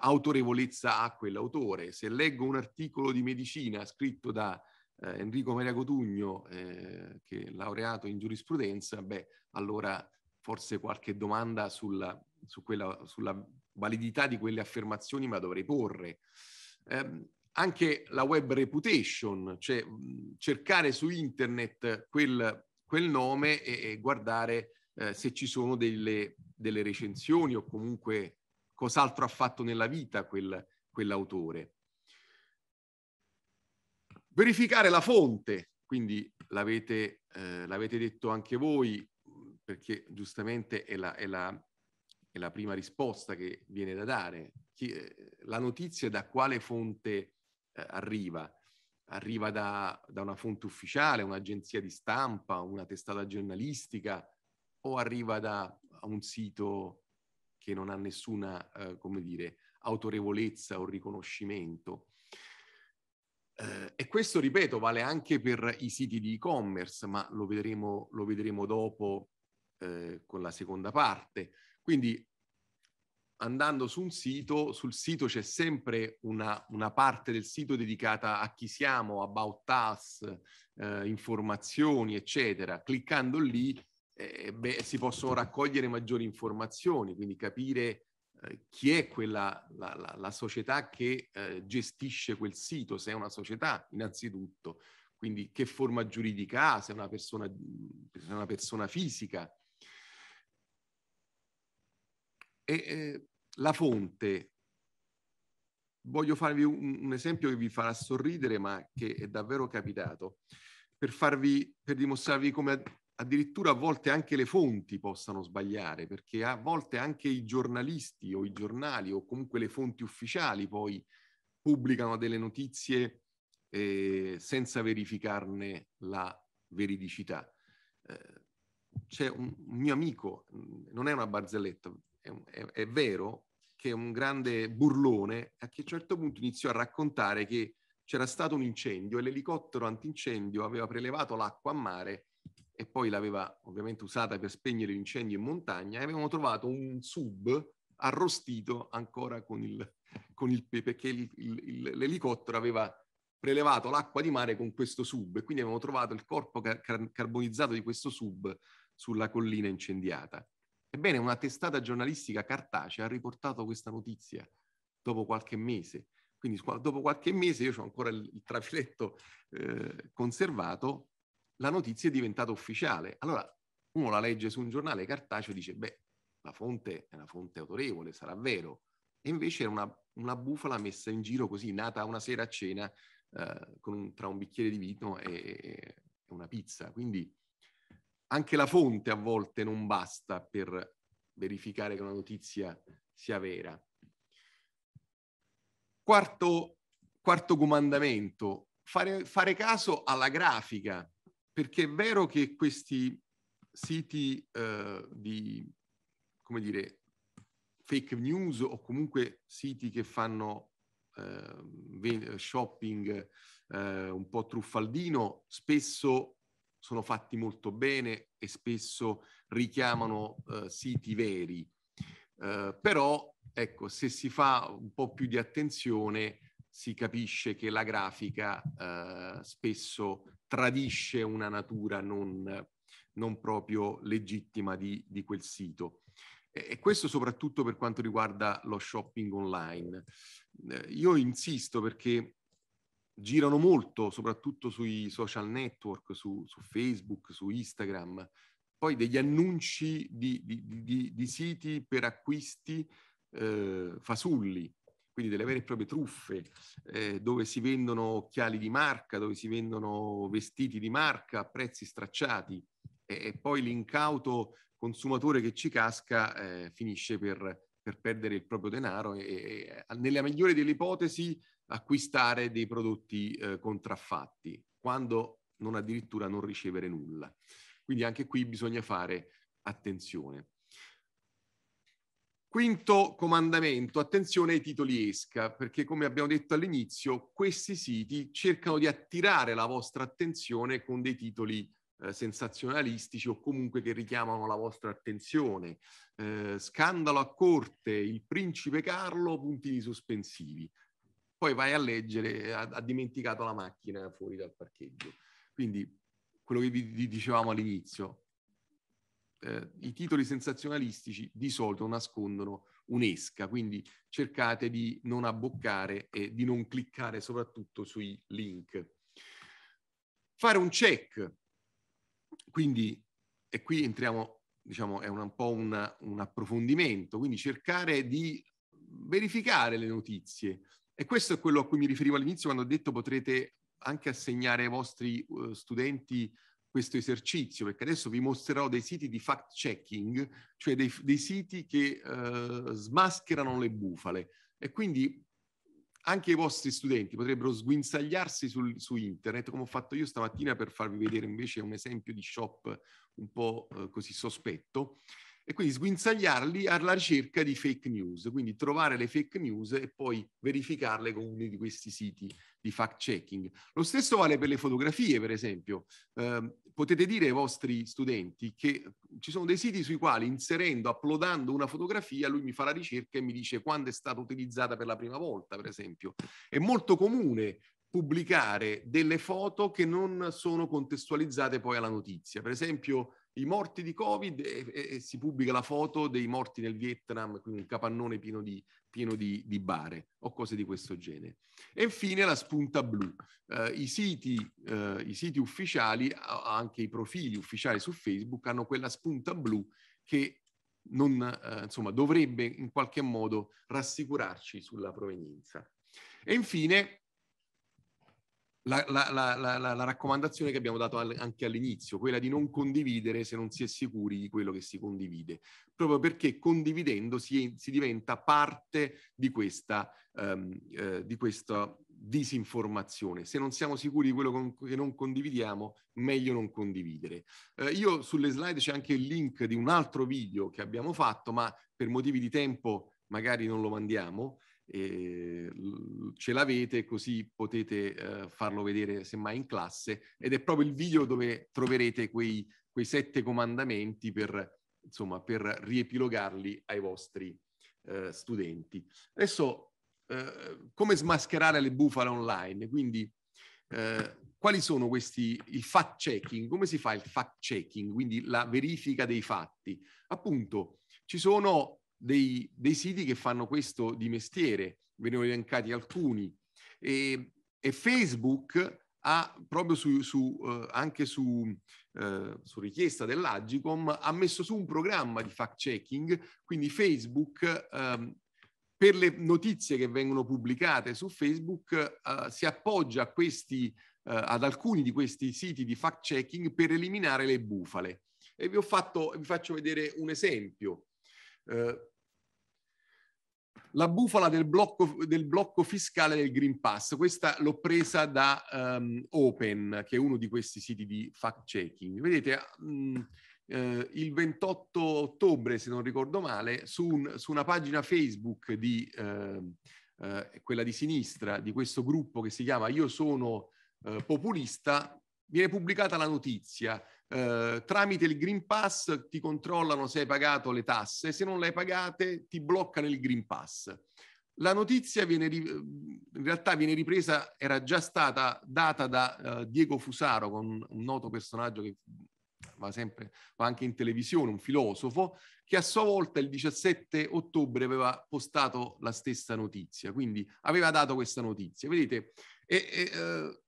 autorevolezza ha quell'autore. Se leggo un articolo di medicina scritto da eh, Enrico Maria Cotugno, eh, che è laureato in giurisprudenza, beh, allora forse qualche domanda sulla, su quella, sulla validità di quelle affermazioni ma dovrei porre. Eh, anche la web reputation, cioè mh, cercare su internet quel, quel nome e, e guardare eh, se ci sono delle, delle recensioni o comunque cos'altro ha fatto nella vita quel, quell'autore. Verificare la fonte, quindi l'avete, eh, l'avete detto anche voi, perché giustamente è la, è, la, è la, prima risposta che viene da dare. Chi, eh, la notizia da quale fonte eh, arriva? Arriva da, da, una fonte ufficiale, un'agenzia di stampa, una testata giornalistica o arriva da un sito che non ha nessuna, eh, come dire, autorevolezza o riconoscimento? Eh, e questo, ripeto, vale anche per i siti di e-commerce, ma lo vedremo, lo vedremo dopo eh, con la seconda parte. Quindi andando su un sito, sul sito c'è sempre una, una parte del sito dedicata a chi siamo, about us, eh, informazioni, eccetera. Cliccando lì eh, beh, si possono raccogliere maggiori informazioni, quindi capire eh, chi è quella, la, la, la società che eh, gestisce quel sito, se è una società innanzitutto, quindi che forma giuridica ha, se è una persona, se è una persona fisica. E, eh, la fonte, voglio farvi un, un, esempio che vi farà sorridere, ma che è davvero capitato, per, farvi, per dimostrarvi come addirittura a volte anche le fonti possano sbagliare, perché a volte anche i giornalisti o i giornali o comunque le fonti ufficiali poi pubblicano delle notizie eh, senza verificarne la veridicità. Eh, c'è un, un, mio amico, mm, non è una barzelletta, è, è, è vero che è un grande burlone, a che a un certo punto iniziò a raccontare che c'era stato un incendio e l'elicottero antincendio aveva prelevato l'acqua a mare e poi l'aveva ovviamente usata per spegnere l'incendio in montagna e avevamo trovato un sub arrostito ancora con il, con il perché il, il, l'elicottero aveva prelevato l'acqua di mare con questo sub e quindi avevamo trovato il corpo car- carbonizzato di questo sub sulla collina incendiata. Ebbene, una testata giornalistica cartacea ha riportato questa notizia dopo qualche mese. Quindi dopo qualche mese io ho ancora il, il trafiletto eh, conservato, la notizia è diventata ufficiale. Allora uno la legge su un giornale cartaceo e dice, beh, la fonte è una fonte autorevole, sarà vero. E invece era una, una bufala messa in giro così, nata una sera a cena eh, un, tra un bicchiere di vino e, e una pizza. Quindi anche la fonte a volte non basta per verificare che una notizia sia vera. Quarto, quarto comandamento, fare, fare, caso alla grafica perché è vero che questi siti eh, di, come dire, fake news o comunque siti che fanno eh, shopping eh, un po' truffaldino, spesso sono fatti molto bene e spesso richiamano eh, siti veri. Eh, però, ecco, se si fa un po' più di attenzione, si capisce che la grafica eh, spesso tradisce una natura non, non proprio legittima di, di quel sito. E, questo soprattutto per quanto riguarda lo shopping online. Eh, io insisto perché girano molto, soprattutto sui social network, su, su Facebook, su Instagram, poi degli annunci di, di, di siti per acquisti eh, fasulli, quindi delle vere e proprie truffe, eh, dove si vendono occhiali di marca, dove si vendono vestiti di marca a prezzi stracciati e, e poi l'incauto consumatore che ci casca eh, finisce per, per, perdere il proprio denaro e, e, nella migliore delle ipotesi acquistare dei prodotti eh, contraffatti, quando non addirittura non ricevere nulla. Quindi anche qui bisogna fare attenzione. Quinto comandamento, attenzione ai titoli esca, perché come abbiamo detto all'inizio, questi siti cercano di attirare la vostra attenzione con dei titoli eh, sensazionalistici o comunque che richiamano la vostra attenzione. Eh, scandalo a corte, il principe Carlo, puntini sospensivi. Poi vai a leggere, ha, ha dimenticato la macchina fuori dal parcheggio. Quindi quello che vi dicevamo all'inizio, eh, i titoli sensazionalistici di solito nascondono un'esca, quindi cercate di non abboccare e di non cliccare soprattutto sui link. Fare un check, quindi, e qui entriamo, diciamo, è un, un po' una, un approfondimento, quindi cercare di verificare le notizie. E questo è quello a cui mi riferivo all'inizio quando ho detto potrete anche assegnare ai vostri uh, studenti questo esercizio, perché adesso vi mostrerò dei siti di fact-checking, cioè dei, dei, siti che eh, smascherano le bufale. E quindi anche i vostri studenti potrebbero sguinzagliarsi sul, su internet, come ho fatto io stamattina per farvi vedere invece un esempio di shop un po' eh, così sospetto, e quindi sguinzagliarli alla ricerca di fake news, quindi trovare le fake news e poi verificarle con uno di questi siti di fact checking. Lo stesso vale per le fotografie, per esempio. Eh, potete dire ai vostri studenti che eh, ci sono dei siti sui quali inserendo, uploadando una fotografia, lui mi fa la ricerca e mi dice quando è stata utilizzata per la prima volta, per esempio. È molto comune pubblicare delle foto che non sono contestualizzate poi alla notizia. Per esempio, i morti di Covid e, e, e, si pubblica la foto dei morti nel Vietnam, quindi un capannone pieno di, pieno di, di bare o cose di questo genere. E infine la spunta blu. Eh, i, siti, eh, i, siti, ufficiali, anche i profili ufficiali su Facebook, hanno quella spunta blu che non, eh, insomma, dovrebbe in qualche modo rassicurarci sulla provenienza. E infine la, la, la, la, raccomandazione che abbiamo dato al, anche all'inizio, quella di non condividere se non si è sicuri di quello che si condivide, proprio perché condividendo si, si diventa parte di questa, um, eh, di questa, disinformazione. Se non siamo sicuri di quello con, che non condividiamo, meglio non condividere. Eh, io sulle slide c'è anche il link di un altro video che abbiamo fatto, ma per motivi di tempo magari non lo mandiamo, eh, ce l'avete così potete eh, farlo vedere semmai in classe ed è proprio il video dove troverete quei, quei sette comandamenti per, insomma, per riepilogarli ai vostri eh, studenti. Adesso eh, come smascherare le bufale online? Quindi eh, quali sono questi, il fact checking, come si fa il fact checking, quindi la verifica dei fatti? Appunto, ci sono dei, dei siti che fanno questo di mestiere, ve ne ho elencati alcuni. E, e Facebook ha proprio su, su, eh, anche su, eh, su, richiesta dell'Agicom ha messo su un programma di fact checking, quindi Facebook ehm, per le notizie che vengono pubblicate su Facebook eh, si appoggia a questi, eh, ad alcuni di questi siti di fact checking per eliminare le bufale. E vi, ho fatto, vi faccio vedere un esempio. Eh, la bufala del blocco, del blocco, fiscale del Green Pass, questa l'ho presa da um, Open, che è uno di questi siti di fact-checking. Vedete, mh, mm, eh, il 28 ottobre, se non ricordo male, su, un, su una pagina Facebook di eh, eh, quella di sinistra, di questo gruppo che si chiama Io sono eh, populista, viene pubblicata la notizia, eh, tramite il Green Pass ti controllano se hai pagato le tasse, se non le hai pagate ti bloccano il Green Pass. La notizia viene, in realtà viene ripresa, era già stata data da eh, Diego Fusaro, con un noto personaggio che va sempre, va anche in televisione, un filosofo, che a sua volta il 17 ottobre aveva postato la stessa notizia, quindi aveva dato questa notizia. Vedete, e, e, eh,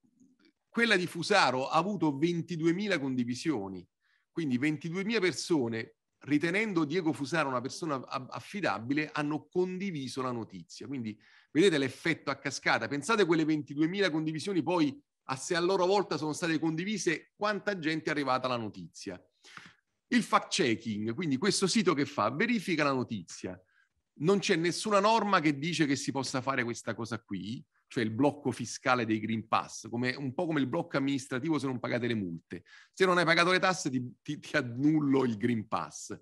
quella di Fusaro ha avuto 22.000 condivisioni, quindi 22.000 persone, ritenendo Diego Fusaro una persona affidabile, hanno condiviso la notizia. Quindi vedete l'effetto a cascata. Pensate a quelle 22.000 condivisioni poi a se a loro volta sono state condivise quanta gente è arrivata alla notizia. Il fact checking, quindi questo sito che fa, verifica la notizia. Non c'è nessuna norma che dice che si possa fare questa cosa qui, cioè il blocco fiscale dei Green Pass, come, un po' come il blocco amministrativo se non pagate le multe. Se non hai pagato le tasse ti, ti, ti annullo il Green Pass.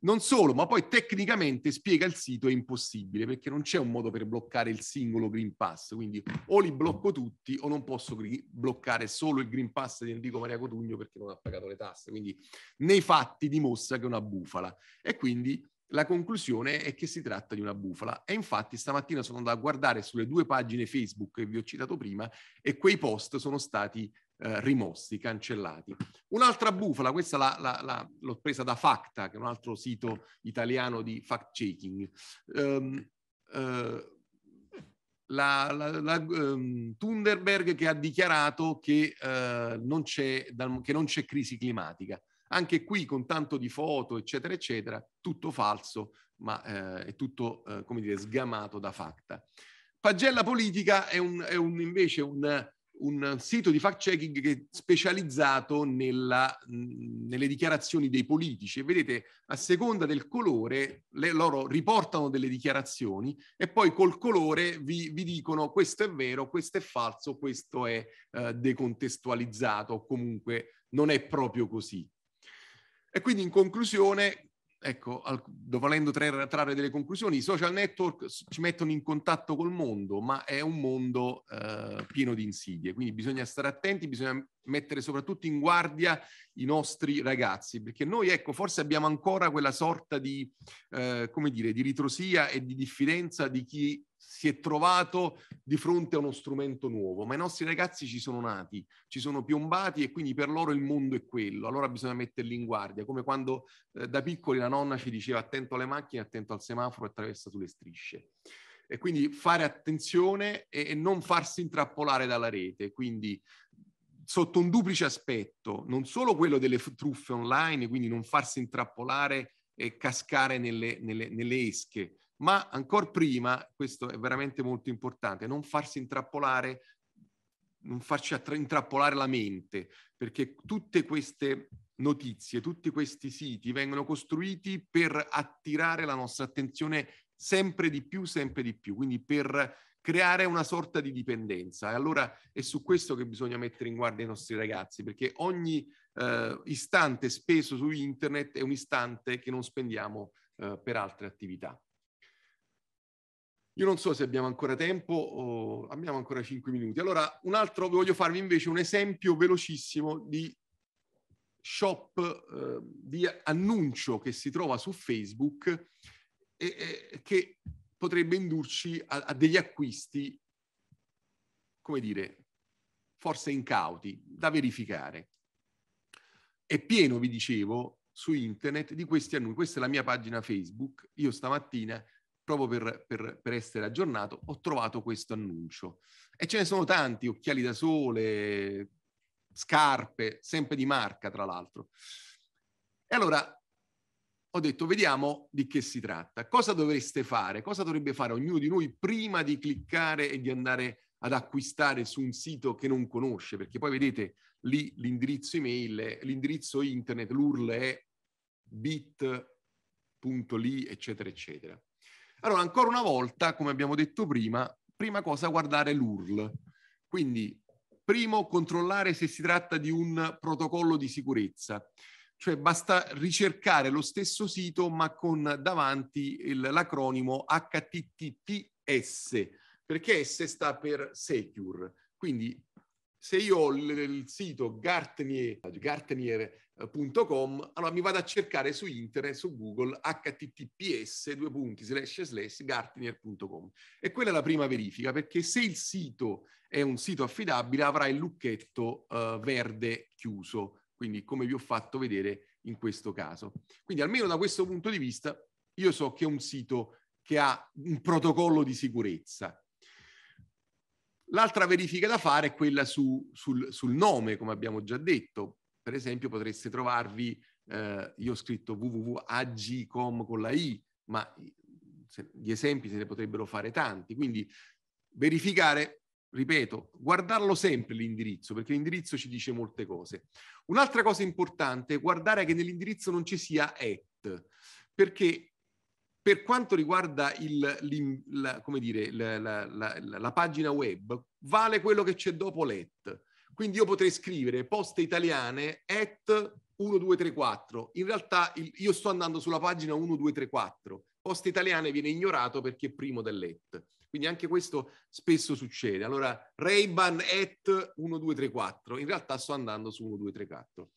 Non solo, ma poi tecnicamente spiega il sito è impossibile perché non c'è un modo per bloccare il singolo Green Pass, quindi o li blocco tutti o non posso gri- bloccare solo il Green Pass di Enrico Maria Cotugno perché non ha pagato le tasse, quindi nei fatti dimostra che è una bufala e quindi la conclusione è che si tratta di una bufala e infatti stamattina sono andato a guardare sulle due pagine Facebook che vi ho citato prima e quei post sono stati eh, rimossi, cancellati. Un'altra bufala, questa la, la, la, l'ho presa da Facta, che è un altro sito italiano di fact checking. Um, uh, la, la, la um, Thunderberg che ha dichiarato che, uh, non dal, che, non c'è crisi climatica. Anche qui con tanto di foto, eccetera, eccetera, tutto falso, ma eh, è tutto, eh, come dire, sgamato da facta. Pagella Politica è, un, è un, invece un, un sito di fact-checking specializzato nella, mh, nelle dichiarazioni dei politici vedete a seconda del colore le, loro riportano delle dichiarazioni e poi col colore vi, vi dicono questo è vero, questo è falso, questo è eh, decontestualizzato o comunque non è proprio così. E quindi in conclusione, ecco, al, volendo trarre, trarre delle conclusioni, i social network ci mettono in contatto col mondo, ma è un mondo eh, pieno di insidie, quindi bisogna stare attenti, bisogna mettere soprattutto in guardia i nostri ragazzi, perché noi, ecco, forse abbiamo ancora quella sorta di, eh, come dire, di ritrosia e di diffidenza di chi si è trovato di fronte a uno strumento nuovo, ma i nostri ragazzi ci sono nati, ci sono piombati e quindi per loro il mondo è quello, allora bisogna metterli in guardia, come quando eh, da piccoli la nonna ci diceva attento alle macchine, attento al semaforo e attraversa sulle strisce e quindi fare attenzione e, non farsi intrappolare dalla rete, quindi sotto un duplice aspetto, non solo quello delle truffe online, quindi non farsi intrappolare e cascare nelle, nelle, nelle esche, ma ancora prima, questo è veramente molto importante, non farsi intrappolare, non farci attra- intrappolare la mente, perché tutte queste notizie, tutti questi siti vengono costruiti per attirare la nostra attenzione sempre di più, sempre di più, quindi per creare una sorta di dipendenza. E allora è su questo che bisogna mettere in guardia i nostri ragazzi, perché ogni eh, istante speso su internet è un istante che non spendiamo eh, per altre attività. Io non so se abbiamo ancora tempo, o... abbiamo ancora cinque minuti. Allora, un altro, voglio farvi invece un esempio velocissimo di shop, eh, di annuncio che si trova su Facebook e, e che potrebbe indurci a, a degli acquisti, come dire, forse incauti, da verificare. È pieno, vi dicevo, su internet di questi annunci. Questa è la mia pagina Facebook. Io stamattina, proprio per, per, per essere aggiornato, ho trovato questo annuncio. E ce ne sono tanti, occhiali da sole, scarpe, sempre di marca tra l'altro. E allora ho detto vediamo di che si tratta. Cosa dovreste fare? Cosa dovrebbe fare ognuno di noi prima di cliccare e di andare ad acquistare su un sito che non conosce? Perché poi vedete lì l'indirizzo email, l'indirizzo internet, l'URL è bit.ly, eccetera, eccetera. Allora, ancora una volta, come abbiamo detto prima, prima cosa guardare l'URL. Quindi, primo, controllare se si tratta di un protocollo di sicurezza cioè basta ricercare lo stesso sito ma con davanti il, l'acronimo HTTPS, perché S sta per Secure. Quindi se io ho il, il sito Gartenier, gartenier.com, allora mi vado a cercare su internet, su Google, https due punti, slash, slash, gartenier.com. E quella è la prima verifica, perché se il sito è un sito affidabile avrà il lucchetto eh, verde chiuso, quindi come vi ho fatto vedere in questo caso. Quindi almeno da questo punto di vista io so che è un sito che ha un protocollo di sicurezza. L'altra verifica da fare è quella su, sul, sul, nome, come abbiamo già detto. Per esempio potreste trovarvi, eh, io ho scritto www.agcom con la i, ma se, gli esempi se ne potrebbero fare tanti, quindi verificare ripeto, guardarlo sempre l'indirizzo, perché l'indirizzo ci dice molte cose. Un'altra cosa importante è guardare che nell'indirizzo non ci sia at, perché per quanto riguarda il, la, dire, la, la, la, pagina web, vale quello che c'è dopo l'et. Quindi io potrei scrivere poste italiane at 1234. In realtà il, io sto andando sulla pagina 1234. Poste italiane viene ignorato perché è primo dell'et. Quindi anche questo spesso succede. Allora, Ray-Ban at 1234, in realtà sto andando su 1234.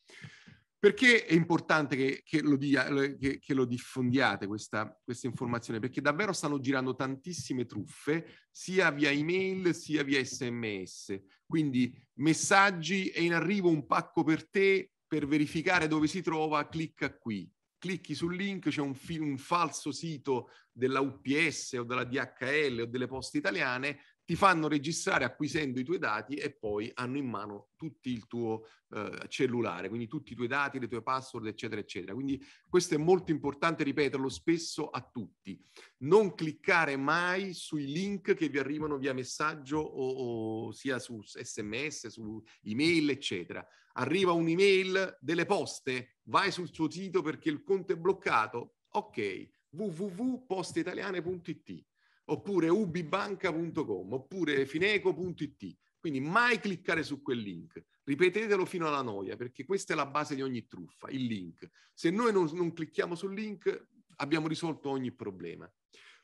Perché è importante che, che, lo, dia, che, che lo, diffondiate questa, questa, informazione? Perché davvero stanno girando tantissime truffe, sia via email sia via sms. Quindi messaggi, è in arrivo un pacco per te, per verificare dove si trova, clicca qui clicchi sul link, c'è un, fi- un falso sito della UPS o della DHL o delle poste italiane, ti fanno registrare acquisendo i tuoi dati e poi hanno in mano tutto il tuo eh, cellulare, quindi tutti i tuoi dati, le tue password, eccetera, eccetera. Quindi questo è molto importante ripeterlo spesso a tutti. Non cliccare mai sui link che vi arrivano via messaggio o, o sia su sms, su email, eccetera. Arriva un'email delle poste vai sul suo sito perché il conto è bloccato, ok, www.posteitaliane.it oppure ubibanca.com oppure fineco.it. Quindi mai cliccare su quel link, ripetetelo fino alla noia, perché questa è la base di ogni truffa, il link. Se noi non, non clicchiamo sul link abbiamo risolto ogni problema.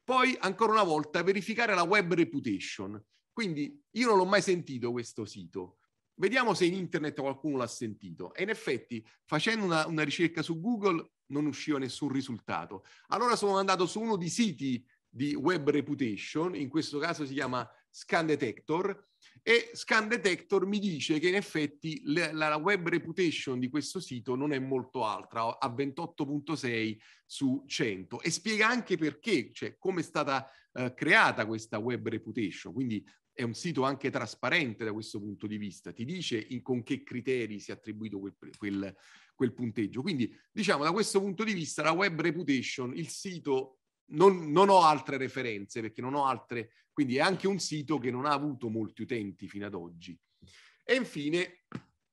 Poi, ancora una volta, verificare la web reputation. Quindi io non l'ho mai sentito questo sito, Vediamo se in internet qualcuno l'ha sentito. E in effetti, facendo una, una, ricerca su Google, non usciva nessun risultato. Allora sono andato su uno dei siti di web reputation, in questo caso si chiama Scan Detector, e Scan Detector mi dice che in effetti la web reputation di questo sito non è molto alta, a 28.6 su 100 e spiega anche perché, cioè come è stata eh, creata questa web reputation, quindi è un sito anche trasparente da questo punto di vista, ti dice in, con che criteri si è attribuito quel, quel, quel, punteggio. Quindi diciamo da questo punto di vista la web reputation, il sito, non, non, ho altre referenze perché non ho altre, quindi è anche un sito che non ha avuto molti utenti fino ad oggi. E infine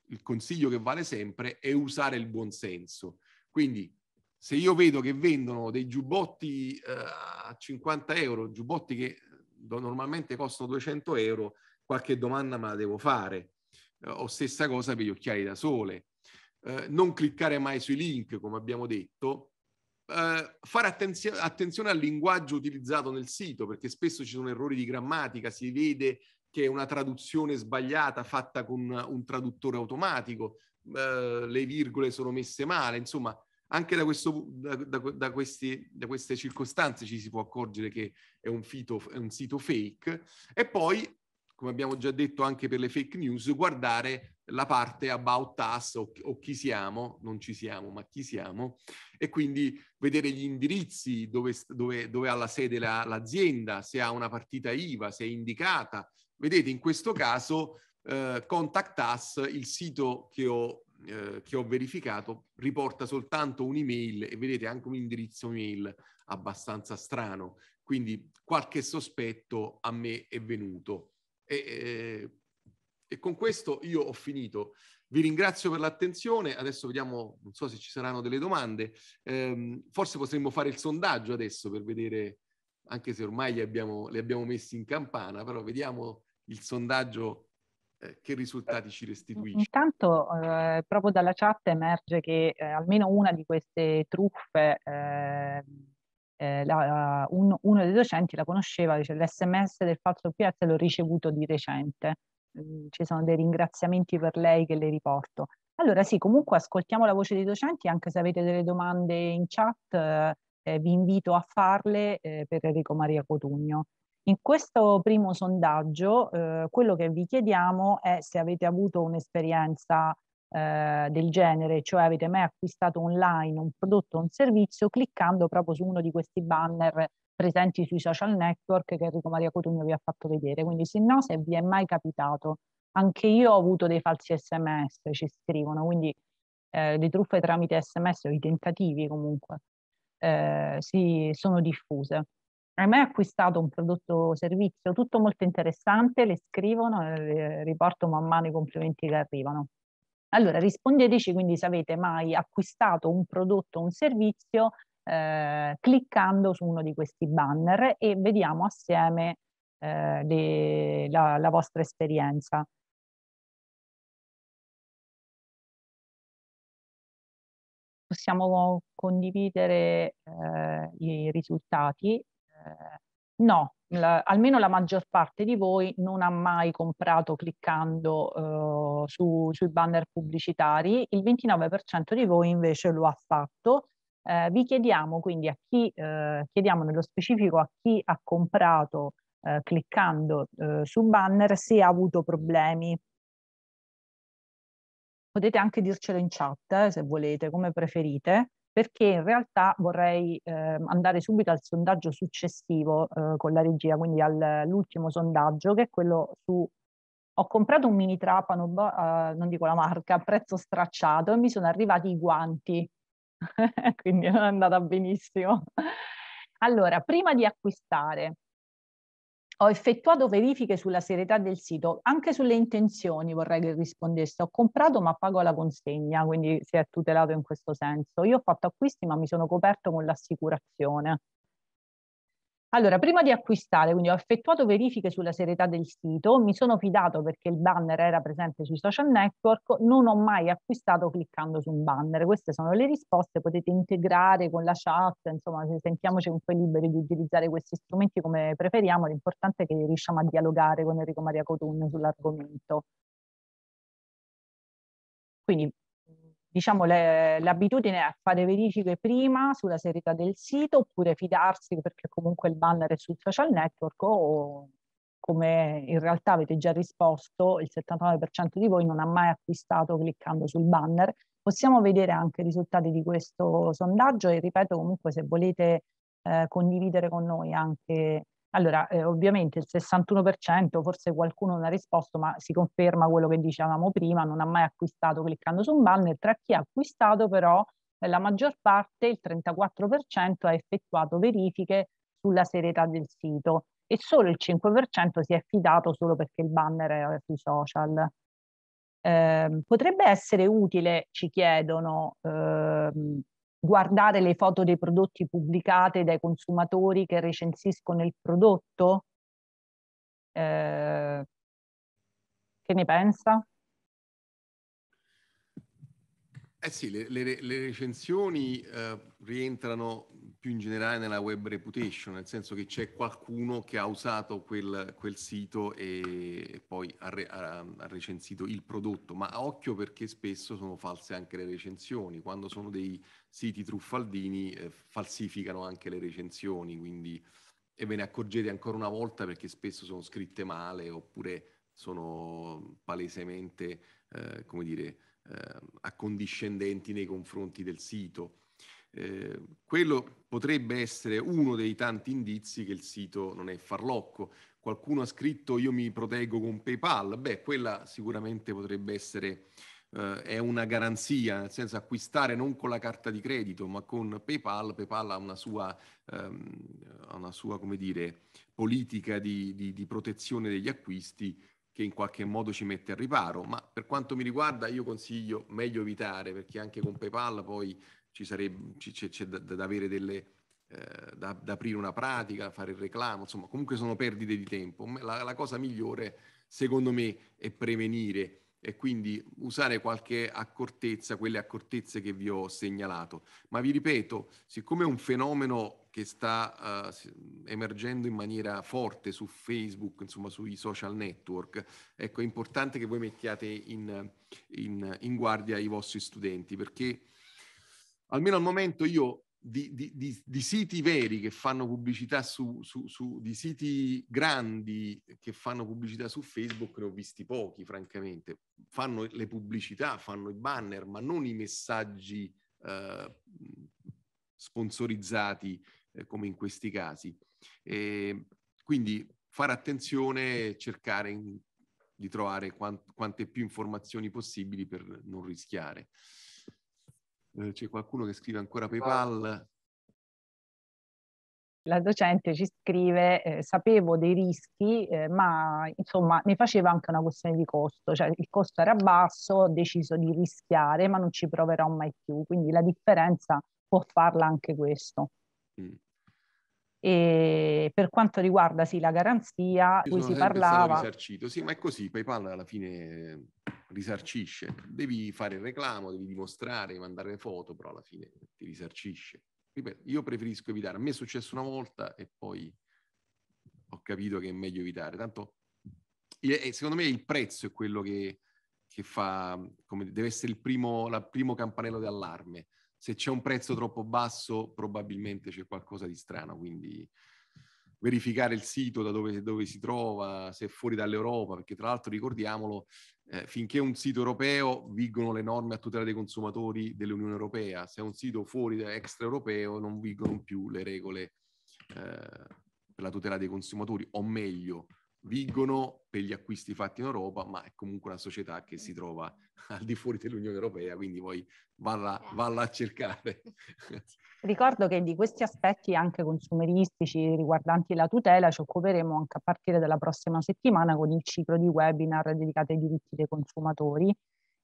il consiglio che vale sempre è usare il buonsenso. Quindi se io vedo che vendono dei giubbotti eh, a 50 euro, giubbotti che normalmente costano 200 euro, qualche domanda me la devo fare. Eh, o stessa cosa per gli occhiali da sole. Eh, non cliccare mai sui link, come abbiamo detto. Eh, fare attenzio- attenzione al linguaggio utilizzato nel sito, perché spesso ci sono errori di grammatica, si vede che è una traduzione sbagliata fatta con un traduttore automatico, eh, le virgole sono messe male, insomma, anche da, questo, da, da, questi, da, queste circostanze ci si può accorgere che è un, fito, è un sito fake e poi, come abbiamo già detto anche per le fake news, guardare la parte about us o, o, chi siamo, non ci siamo, ma chi siamo, e quindi vedere gli indirizzi dove, dove, dove ha la sede la, l'azienda, se ha una partita IVA, se è indicata. Vedete, in questo caso eh, Contact Us, il sito che ho eh, che ho verificato riporta soltanto un'email e vedete anche un indirizzo mail abbastanza strano, quindi qualche sospetto a me è venuto. E, eh, e con questo io ho finito. Vi ringrazio per l'attenzione, adesso vediamo, non so se ci saranno delle domande, eh, forse potremmo fare il sondaggio adesso per vedere, anche se ormai li abbiamo, li abbiamo messi in campana, però vediamo il sondaggio eh, che risultati ci restituisce? Intanto eh, proprio dalla chat emerge che eh, almeno una di queste truffe eh, eh, la, un, uno dei docenti la conosceva, dice l'SMS del falso PS l'ho ricevuto di recente. Mm, ci sono dei ringraziamenti per lei che le riporto. Allora sì, comunque ascoltiamo la voce dei docenti, anche se avete delle domande in chat, vi invito a farle per Enrico Maria Cotugno. In questo primo sondaggio eh, quello che vi chiediamo è se avete avuto un'esperienza eh, del genere, cioè avete mai acquistato online un prodotto o un servizio cliccando proprio su uno di questi banner presenti sui social network che Enrico Maria Cotugno vi ha fatto vedere. Quindi se no, se vi è mai capitato. Anche io ho avuto dei falsi sms, ci scrivono, quindi eh, le truffe tramite sms o i tentativi comunque eh, si, sono diffuse hai mai acquistato un prodotto o servizio? Tutto molto interessante, le scrivono e riporto man mano i complimenti che arrivano. Allora, rispondeteci quindi se avete mai acquistato un prodotto o un servizio eh, cliccando su uno di questi banner e vediamo assieme eh, le, la, la vostra esperienza. possiamo condividere eh, i risultati eh, no, la, almeno la maggior parte di voi non ha mai comprato cliccando uh, su, sui banner pubblicitari, il 29% di voi invece lo ha fatto. Uh, vi chiediamo quindi a chi, uh, chiediamo nello specifico a chi ha comprato cliccando su banner se ha avuto problemi. Potete anche dircelo in chat eh, se volete, come preferite perché in realtà vorrei eh, andare subito al sondaggio successivo eh, con la regia, quindi all'ultimo sondaggio, che è quello su... Ho comprato un mini trapano, eh, non dico la marca, a prezzo stracciato e mi sono arrivati i guanti, quindi non è andata benissimo. Allora, prima di acquistare, ho effettuato verifiche sulla serietà del sito, anche sulle intenzioni vorrei che rispondesse. Ho comprato ma pago la consegna, quindi si è tutelato in questo senso. Io ho fatto acquisti ma mi sono coperto con l'assicurazione. Allora, prima di acquistare, quindi ho effettuato verifiche sulla serietà del sito, mi sono fidato perché il banner era presente sui social network, non ho mai acquistato cliccando su un banner. Queste sono le risposte, potete integrare con la chat, insomma, sentiamoci un po' liberi di utilizzare questi strumenti come preferiamo, l'importante è che riusciamo a dialogare con Enrico Maria Cotun sull'argomento. Quindi diciamo, le, l'abitudine a fare verifiche prima sulla serietà del sito oppure fidarsi perché comunque il banner è sul social network o come in realtà avete già risposto, il 79% di voi non ha mai acquistato cliccando sul banner. Possiamo vedere anche i risultati di questo sondaggio e ripeto comunque se volete eh, condividere con noi anche allora, eh, ovviamente il 61%, forse qualcuno non ha risposto, ma si conferma quello che dicevamo prima, non ha mai acquistato cliccando su un banner, tra chi ha acquistato però eh, la maggior parte, il 34%, ha effettuato verifiche sulla serietà del sito e solo il 5% si è fidato solo perché il banner era sui social. Eh, potrebbe essere utile, ci chiedono, eh, guardare le foto dei prodotti pubblicate dai consumatori che recensiscono il prodotto? Eh, che ne pensa? Eh sì, le, le, le recensioni eh, rientrano più in generale nella web reputation, nel senso che c'è qualcuno che ha usato quel, quel sito e poi ha, re, ha, ha, recensito il prodotto, ma occhio perché spesso sono false anche le recensioni, quando sono dei siti truffaldini eh, falsificano anche le recensioni, quindi e ve ne accorgete ancora una volta perché spesso sono scritte male oppure sono palesemente, eh, come dire, eh, accondiscendenti nei confronti del sito. Eh, quello potrebbe essere uno dei tanti indizi che il sito non è farlocco. Qualcuno ha scritto io mi proteggo con PayPal, beh quella sicuramente potrebbe essere eh, è una garanzia, nel senso acquistare non con la carta di credito ma con PayPal, PayPal ha una sua, ehm, ha una sua come dire, politica di, di, di protezione degli acquisti che in qualche modo ci mette al riparo, ma per quanto mi riguarda io consiglio meglio evitare perché anche con PayPal poi ci sarebbe, c'è, c'è da, da, avere delle, eh, da, da, aprire una pratica, fare il reclamo, insomma comunque sono perdite di tempo. La, la cosa migliore secondo me è prevenire e quindi usare qualche accortezza, quelle accortezze che vi ho segnalato. Ma vi ripeto, siccome è un fenomeno che sta uh, emergendo in maniera forte su Facebook, insomma sui social network. Ecco, è importante che voi mettiate in, in, in guardia i vostri studenti perché almeno al momento io di, di, di, di, siti veri che fanno pubblicità su, su, su, di siti grandi che fanno pubblicità su Facebook ne ho visti pochi, francamente. Fanno le pubblicità, fanno i banner, ma non i messaggi eh, sponsorizzati eh, come in questi casi. E quindi fare attenzione e cercare in, di trovare quant, quante più informazioni possibili per non rischiare. Eh, c'è qualcuno che scrive ancora PayPal. La docente ci scrive, eh, sapevo dei rischi, eh, ma insomma ne faceva anche una questione di costo, cioè il costo era basso, ho deciso di rischiare, ma non ci proverò mai più, quindi la differenza può farla anche questo. Mm. E per quanto riguarda sì, la garanzia, Io cui si parlava... risarcito. Sì, ma è così, PayPal alla fine risarcisce. Devi fare il reclamo, devi dimostrare, mandare le foto, però alla fine ti risarcisce. io preferisco evitare. A me è successo una volta e poi ho capito che è meglio evitare. Tanto, secondo me il prezzo è quello che, che fa, come deve essere il primo, la, primo campanello d'allarme se c'è un prezzo troppo basso probabilmente c'è qualcosa di strano, quindi verificare il sito da dove, dove si trova, se è fuori dall'Europa, perché tra l'altro ricordiamolo, eh, finché un sito europeo vigono le norme a tutela dei consumatori dell'Unione Europea, se è un sito fuori da extraeuropeo non vigono più le regole eh, per la tutela dei consumatori, o meglio, vigono per gli acquisti fatti in Europa, ma è comunque una società che si trova al di fuori dell'Unione Europea, quindi poi valla, certo. valla a cercare. Ricordo che di questi aspetti anche consumeristici riguardanti la tutela ci occuperemo anche a partire dalla prossima settimana con il ciclo di webinar dedicato ai diritti dei consumatori.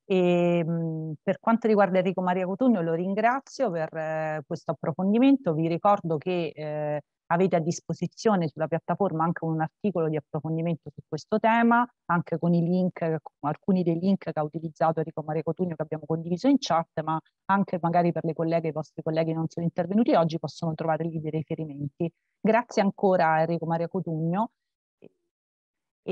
E, ehm, per quanto riguarda Enrico Maria Cotugno lo ringrazio per eh, questo approfondimento, vi ricordo che eh, avete a disposizione sulla piattaforma anche un articolo di approfondimento su questo tema, anche con i link, alcuni dei link che ha utilizzato Enrico Maria Cotugno che abbiamo condiviso in chat, ma anche magari per le colleghe, i vostri colleghi non sono intervenuti oggi, possono trovare lì dei riferimenti. Grazie ancora a Enrico Maria Cotugno. E,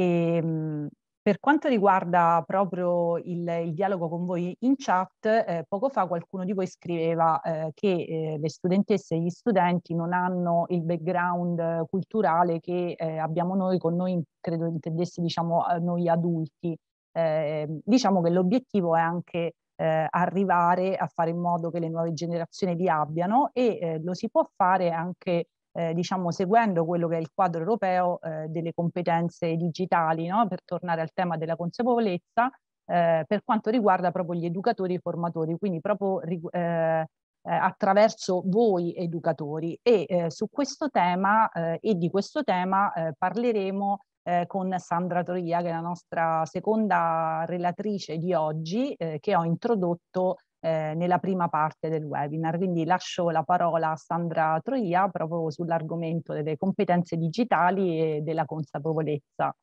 ehm, per quanto riguarda proprio il, il dialogo con voi in chat, eh, poco fa qualcuno di voi scriveva eh, che eh, le studentesse e gli studenti non hanno il background eh, culturale che eh, abbiamo noi, con noi credo intendessi diciamo noi adulti. Eh, diciamo che l'obiettivo è anche eh, arrivare a fare in modo che le nuove generazioni vi abbiano e eh, lo si può fare anche eh, diciamo seguendo quello che è il quadro europeo eh, delle competenze digitali, no? per tornare al tema della consapevolezza, eh, per quanto riguarda proprio gli educatori e i formatori, quindi proprio eh, eh, attraverso voi educatori. E eh, su questo tema eh, e di questo tema eh, parleremo eh, con Sandra Troia, che è la nostra seconda relatrice di oggi, eh, che ho introdotto eh, nella prima parte del webinar. Quindi lascio la parola a Sandra Troia proprio sull'argomento delle competenze digitali e della consapevolezza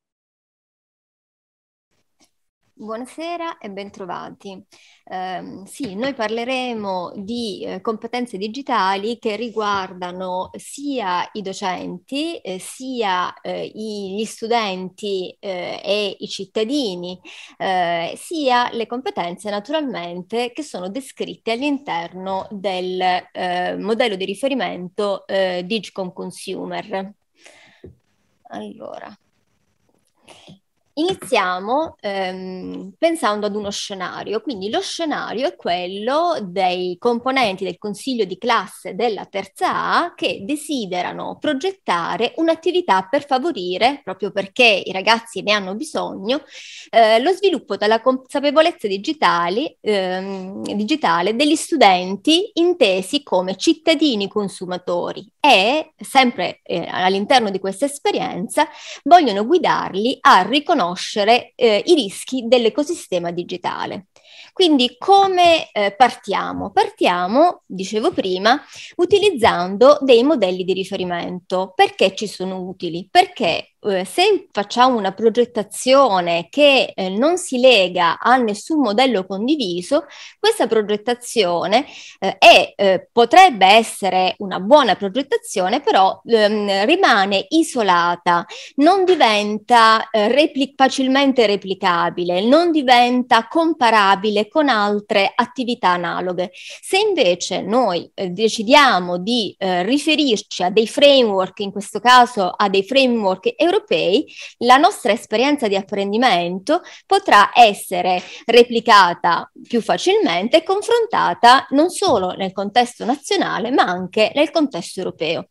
Buonasera e bentrovati. Eh, sì, noi parleremo di eh, competenze digitali che riguardano sia i docenti, eh, sia eh, i, gli studenti eh, e i cittadini, eh, sia le competenze naturalmente che sono descritte all'interno del modello di riferimento Digicom Consumer. Allora. Iniziamo ehm, pensando ad uno scenario, quindi lo scenario è quello dei componenti del consiglio di classe della terza A che desiderano progettare un'attività per favorire, proprio perché i ragazzi ne hanno bisogno, eh, lo sviluppo della consapevolezza digitali, ehm, digitale degli studenti intesi come cittadini consumatori e, sempre eh, all'interno di questa esperienza, vogliono guidarli a riconoscere conoscere eh, i rischi dell'ecosistema digitale. Quindi come eh, partiamo? Partiamo, dicevo prima, utilizzando dei modelli di riferimento. Perché ci sono utili? Perché eh, se facciamo una progettazione che eh, non si lega a nessun modello condiviso, questa progettazione eh, è, eh, potrebbe essere una buona progettazione, però ehm, rimane isolata, non diventa eh, repli- facilmente replicabile, non diventa comparabile con altre attività analoghe. Se invece noi eh, decidiamo di riferirci a dei framework, in questo caso a dei framework europei, europei, la nostra esperienza di apprendimento potrà essere replicata più facilmente e confrontata non solo nel contesto nazionale, ma anche nel contesto europeo.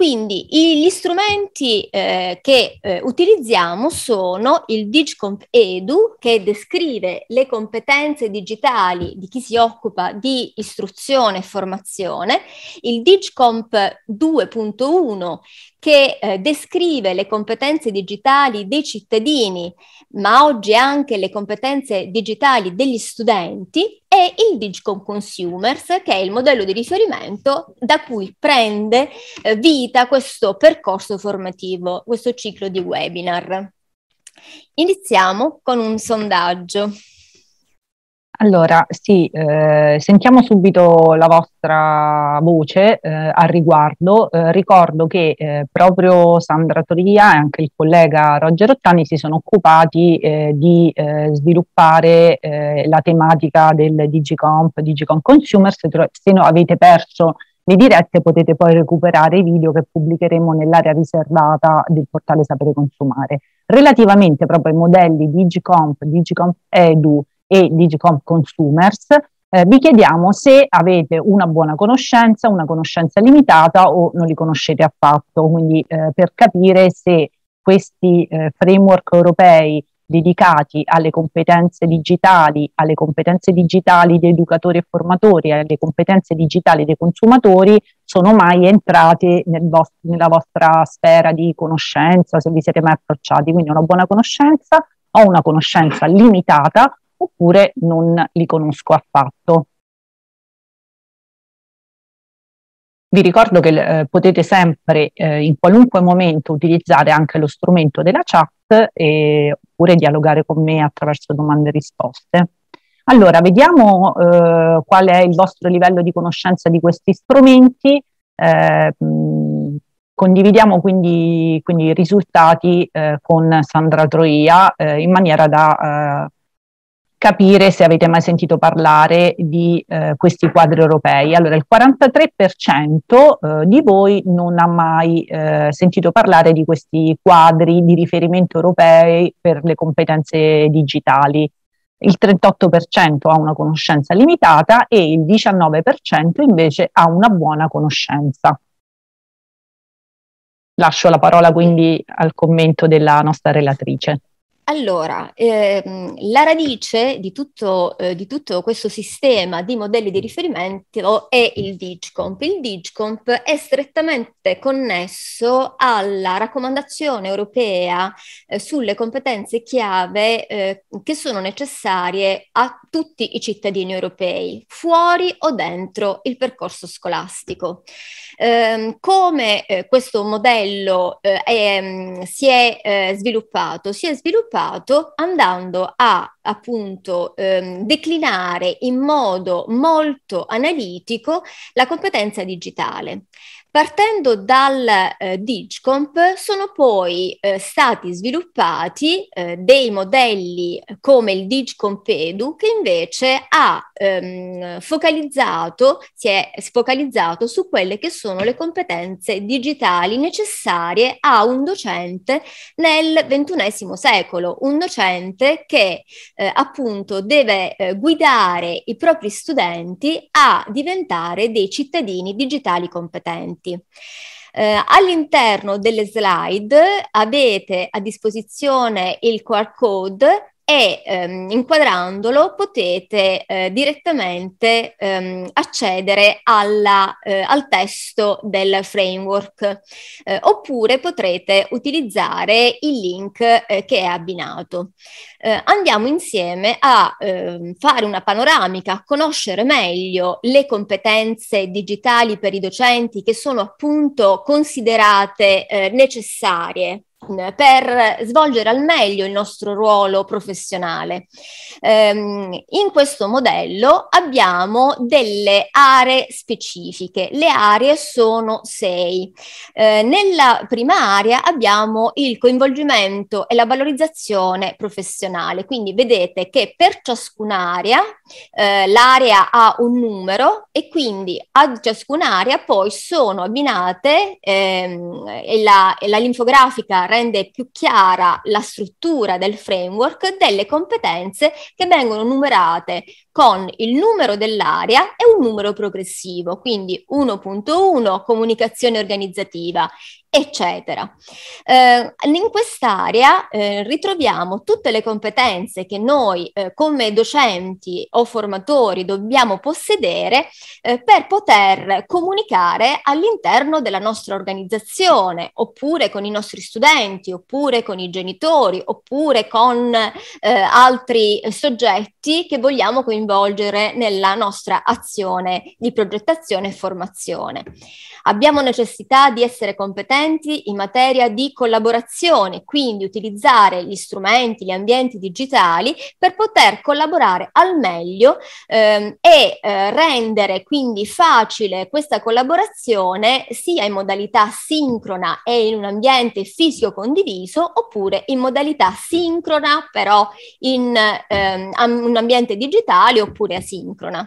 Quindi gli strumenti eh, che eh, utilizziamo sono il DigComp Edu, che descrive le competenze digitali di chi si occupa di istruzione e formazione, il DigComp 2.1, che eh, descrive le competenze digitali dei cittadini, ma oggi anche le competenze digitali degli studenti, e il DigComp Consumers, che è il modello di riferimento da cui prende eh, vita finita questo percorso formativo, questo ciclo di webinar. Iniziamo con un sondaggio. Allora, sì, eh, sentiamo subito la vostra voce eh, al riguardo. Eh, ricordo che eh, proprio Sandra Toria e anche il collega Roger Ottani si sono occupati eh, di eh, sviluppare la tematica del Digicomp, Digicomp Consumer. Se, tro- se no avete perso le dirette potete poi recuperare i video che pubblicheremo nell'area riservata del portale Sapere Consumare. Relativamente proprio ai modelli Digicomp, Digicomp Edu e Digicomp Consumers, eh, vi chiediamo se avete una buona conoscenza, una conoscenza limitata o non li conoscete affatto, quindi eh, per capire se questi eh, framework europei dedicati alle competenze digitali, alle competenze digitali di educatori e formatori, alle competenze digitali dei consumatori, sono mai entrate nel vostro, nella vostra sfera di conoscenza, se vi siete mai approcciati. Quindi una buona conoscenza o una conoscenza limitata oppure non li conosco affatto. Vi ricordo che eh, potete sempre eh, in qualunque momento utilizzare anche lo strumento della chat e oppure dialogare con me attraverso domande e risposte. Allora, vediamo eh, qual è il vostro livello di conoscenza di questi strumenti. Eh, condividiamo quindi, quindi, i risultati eh, con Sandra Troia eh, in maniera da eh, capire se avete mai sentito parlare di eh, questi quadri europei. Allora, il 43% eh, di voi non ha mai eh, sentito parlare di questi quadri di riferimento europei per le competenze digitali. Il 38% ha una conoscenza limitata e il 19% invece ha una buona conoscenza. Lascio la parola quindi al commento della nostra relatrice. Allora, ehm, la radice di tutto, eh, di tutto, questo sistema di modelli di riferimento è il DIGCOMP. Il DIGCOMP è strettamente connesso alla raccomandazione europea eh, sulle competenze chiave eh, che sono necessarie a tutti i cittadini europei, fuori o dentro il percorso scolastico. Ehm, come eh, questo modello eh, è, mm, si è eh, sviluppato? Si è sviluppato sviluppato andando a appunto ehm, declinare in modo molto analitico la competenza digitale. Partendo dal eh, DigComp sono poi eh, stati sviluppati eh, dei modelli come il DigComp Edu che invece ha ehm, focalizzato, si è focalizzato su quelle che sono le competenze digitali necessarie a un docente nel XXI secolo, un docente che eh, appunto deve eh, guidare i propri studenti a diventare dei cittadini digitali competenti avanti. Eh, all'interno delle slide avete a disposizione il QR code e ehm, inquadrandolo potete eh, direttamente ehm, accedere alla, eh, al testo del framework eh, oppure potrete utilizzare il link eh, che è abbinato. Eh, andiamo insieme a ehm, fare una panoramica, a conoscere meglio le competenze digitali per i docenti che sono appunto considerate eh, necessarie per svolgere al meglio il nostro ruolo professionale. Ehm, in questo modello abbiamo delle aree specifiche, le aree sono sei. Eh, nella prima area abbiamo il coinvolgimento e la valorizzazione professionale, quindi vedete che per ciascun'area eh, l'area ha un numero e quindi a ciascun'area poi sono abbinate ehm, la, la linfografica rende più chiara la struttura del framework delle competenze che vengono numerate con il numero dell'area e un numero progressivo, quindi 1.1 comunicazione organizzativa, eccetera. Eh, in quest'area eh, ritroviamo tutte le competenze che noi eh, come docenti o formatori dobbiamo possedere eh, per poter comunicare all'interno della nostra organizzazione, oppure con i nostri studenti, oppure con i genitori, oppure con eh, altri soggetti che vogliamo coinvolgere coinvolgere nella nostra azione di progettazione e formazione. Abbiamo necessità di essere competenti in materia di collaborazione, quindi utilizzare gli strumenti, gli ambienti digitali per poter collaborare al meglio ehm, e eh, rendere quindi facile questa collaborazione sia in modalità sincrona e in un ambiente fisico condiviso oppure in modalità sincrona però in ehm, un ambiente digitale virtuale oppure asincrona.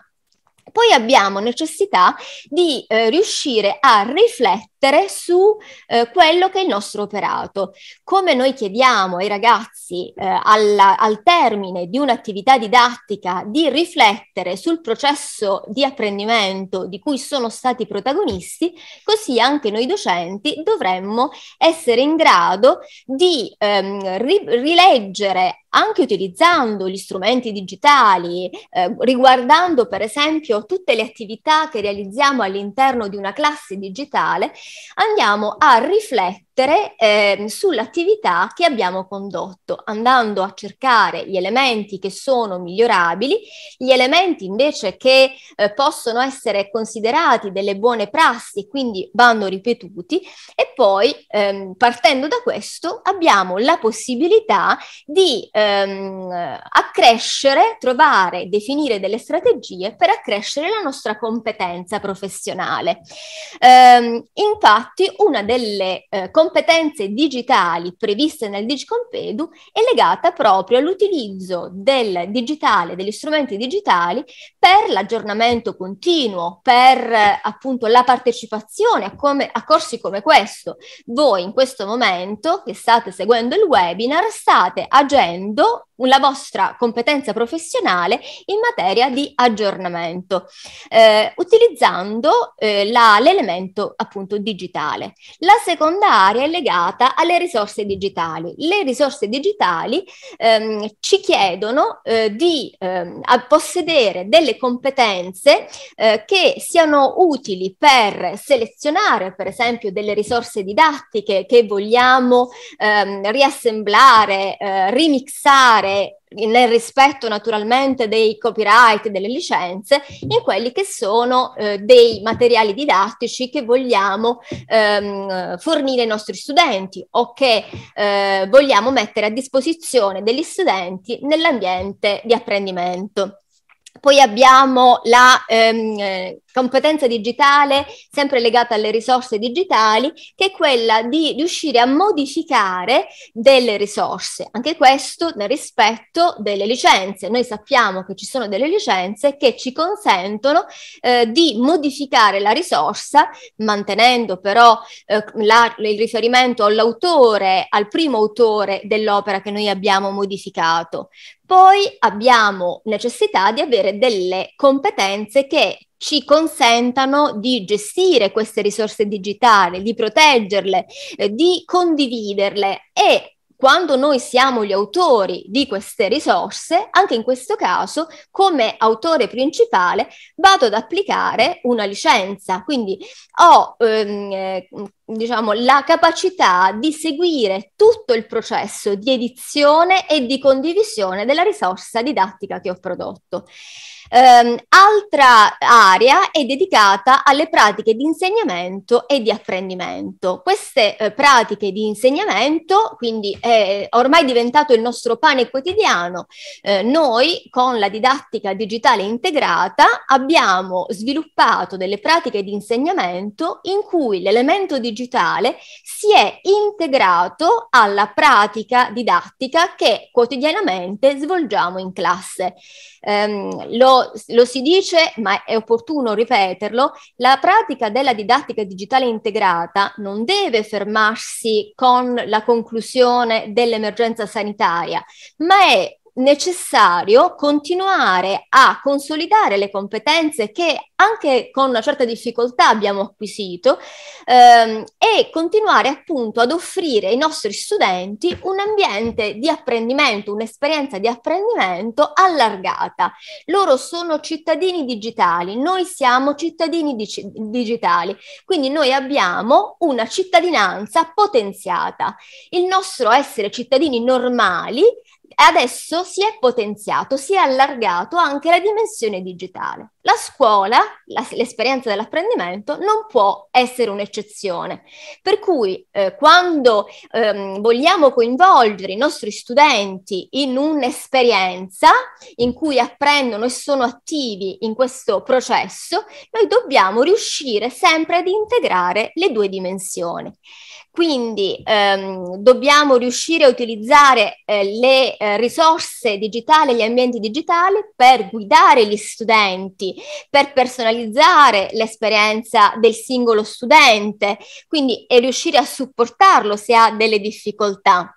Poi abbiamo necessità di eh, riuscire a riflettere su eh, quello che è il nostro operato. Come noi chiediamo ai ragazzi eh, alla, al termine di un'attività didattica di riflettere sul processo di apprendimento di cui sono stati protagonisti, così anche noi docenti dovremmo essere in grado di ehm, ri- rileggere anche utilizzando gli strumenti digitali, eh, riguardando per esempio tutte le attività che realizziamo all'interno di una classe digitale, andiamo a riflettere riflettere eh, sull'attività che abbiamo condotto, andando a cercare gli elementi che sono migliorabili, gli elementi invece che eh, possono essere considerati delle buone prassi, e quindi vanno ripetuti, e poi ehm, partendo da questo abbiamo la possibilità di ehm, accrescere, trovare, definire delle strategie per accrescere la nostra competenza professionale. Ehm, infatti, una delle eh, competenze digitali previste nel Digicompedu è legata proprio all'utilizzo del digitale, degli strumenti digitali per l'aggiornamento continuo, per appunto la partecipazione a, come, a corsi come questo. Voi in questo momento che state seguendo il webinar state agendo la vostra competenza professionale in materia di aggiornamento, eh, utilizzando eh, la, l'elemento appunto digitale. La seconda area è legata alle risorse digitali. Le risorse digitali ehm, ci chiedono eh, di ehm, possedere delle competenze eh, che siano utili per selezionare, per esempio, delle risorse didattiche che vogliamo ehm, riassemblare, eh, rimixare, e eh, nel rispetto naturalmente dei copyright, delle licenze, in quelli che sono eh, dei materiali didattici che vogliamo ehm, fornire ai nostri studenti o che eh, vogliamo mettere a disposizione degli studenti nell'ambiente di apprendimento. Poi abbiamo la, ehm, competenza digitale sempre legata alle risorse digitali, che è quella di riuscire a modificare delle risorse, anche questo nel rispetto delle licenze. Noi sappiamo che ci sono delle licenze che ci consentono eh, di modificare la risorsa, mantenendo però eh, la, il riferimento all'autore, al primo autore dell'opera che noi abbiamo modificato. Poi abbiamo necessità di avere delle competenze che ci consentano di gestire queste risorse digitali, di proteggerle, eh, di condividerle e quando noi siamo gli autori di queste risorse, anche in questo caso, come autore principale, vado ad applicare una licenza. Quindi ho ehm, diciamo, la capacità di seguire tutto il processo di edizione e di condivisione della risorsa didattica che ho prodotto. Um, altra area è dedicata alle pratiche di insegnamento e di apprendimento. Queste eh, pratiche di insegnamento, quindi è ormai diventato il nostro pane quotidiano, eh, noi con la didattica digitale integrata abbiamo sviluppato delle pratiche di insegnamento in cui l'elemento digitale digitale si è integrato alla pratica didattica che quotidianamente svolgiamo in classe. Um, lo, lo si dice, ma è opportuno ripeterlo, la pratica della didattica digitale integrata non deve fermarsi con la conclusione dell'emergenza sanitaria, ma è necessario continuare a consolidare le competenze che anche con una certa difficoltà abbiamo acquisito ehm, e continuare appunto ad offrire ai nostri studenti un ambiente di apprendimento, un'esperienza di apprendimento allargata. Loro sono cittadini digitali, noi siamo cittadini dic- digitali, quindi noi abbiamo una cittadinanza potenziata. Il nostro essere cittadini normali adesso si è potenziato, si è allargato anche la dimensione digitale. La scuola, la, l'esperienza dell'apprendimento, non può essere un'eccezione. Per cui eh, quando ehm, vogliamo coinvolgere i nostri studenti in un'esperienza in cui apprendono e sono attivi in questo processo, noi dobbiamo riuscire sempre ad integrare le due dimensioni. Quindi ehm, dobbiamo riuscire a utilizzare eh, le eh, risorse digitali, gli ambienti digitali per guidare gli studenti per personalizzare l'esperienza del singolo studente, quindi e riuscire a supportarlo se ha delle difficoltà.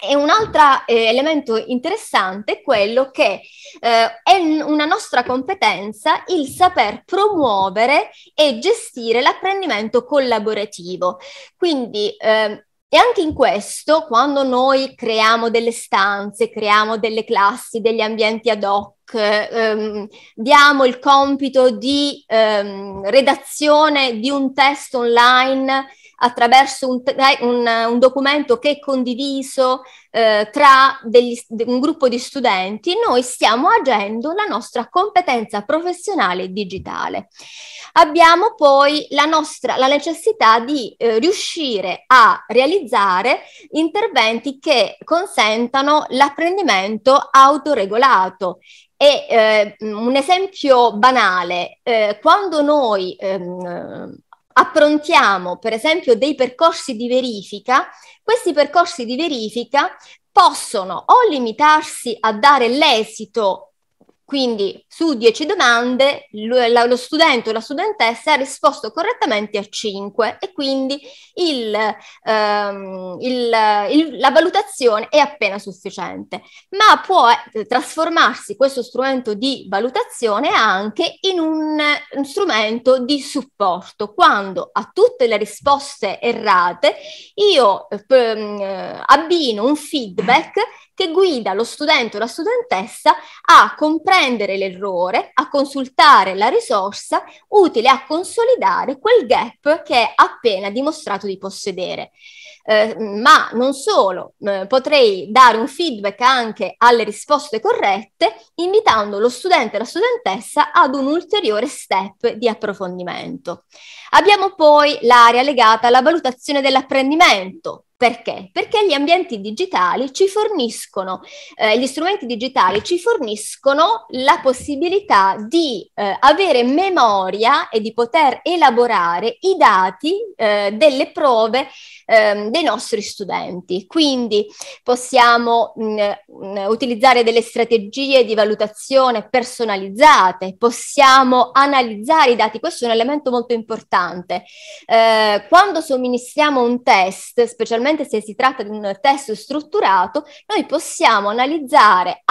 E un altro eh, elemento interessante è quello che eh, è una nostra competenza il saper promuovere e gestire l'apprendimento collaborativo. Quindi eh, e anche in questo, quando noi creiamo delle stanze, creiamo delle classi, degli ambienti ad hoc, ehm, diamo il compito di ehm, redazione di un testo online attraverso un, eh, un, un documento che è condiviso eh, tra degli, un gruppo di studenti, noi stiamo agendo la nostra competenza professionale digitale. Abbiamo poi la, nostra, la necessità di eh, riuscire a realizzare interventi che consentano l'apprendimento autoregolato e eh, un esempio banale, eh, quando noi ehm, approntiamo per esempio dei percorsi di verifica, questi percorsi di verifica possono o limitarsi a dare l'esito quindi su 10 domande lo studente o la studentessa ha risposto correttamente a 5 e quindi il, ehm, il, il, la valutazione è appena sufficiente. Ma può eh, trasformarsi questo strumento di valutazione anche in un, un strumento di supporto quando a tutte le risposte errate io ehm, abbino un feedback che guida lo studente o la studentessa a comprendere l'errore, a consultare la risorsa utile a consolidare quel gap che è appena dimostrato di possedere. Eh, ma non solo, eh, potrei dare un feedback anche alle risposte corrette, invitando lo studente e la studentessa ad un ulteriore step di approfondimento. Abbiamo poi l'area legata alla valutazione dell'apprendimento, perché? Perché gli ambienti digitali ci forniscono, eh, gli strumenti digitali ci forniscono la possibilità di eh, avere memoria e di poter elaborare i dati eh, delle prove ehm, dei nostri studenti. Quindi possiamo mh, mm, mm, utilizzare delle strategie di valutazione personalizzate, possiamo analizzare i dati, questo è un elemento molto importante. Eh, quando somministriamo un test, specialmente specialmente se si tratta di un testo strutturato, noi possiamo analizzare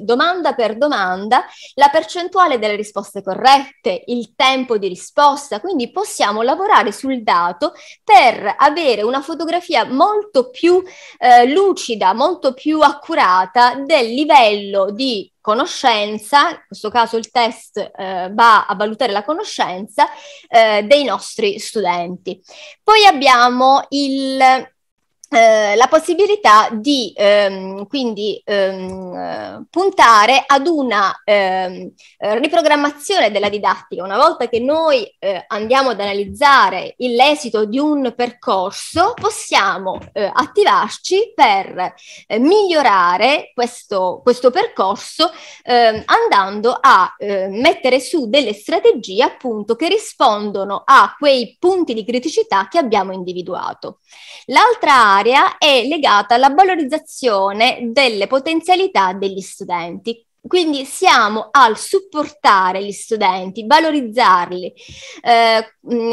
domanda per domanda la percentuale delle risposte corrette, il tempo di risposta, quindi possiamo lavorare sul dato per avere una fotografia molto più eh, lucida, molto più accurata del livello di conoscenza, in questo caso il test eh, va a valutare la conoscenza eh, dei nostri studenti. Poi abbiamo il eh, la possibilità di ehm, quindi ehm, eh, puntare ad una ehm, eh, riprogrammazione della didattica. Una volta che noi eh, andiamo ad analizzare l'esito di un percorso, possiamo eh, attivarci per eh, migliorare questo, questo percorso ehm, andando a eh, mettere su delle strategie appunto che rispondono a quei punti di criticità che abbiamo individuato. L'altra universitaria è legata alla valorizzazione delle potenzialità degli studenti. Quindi siamo al supportare gli studenti, valorizzarli. Eh, mm,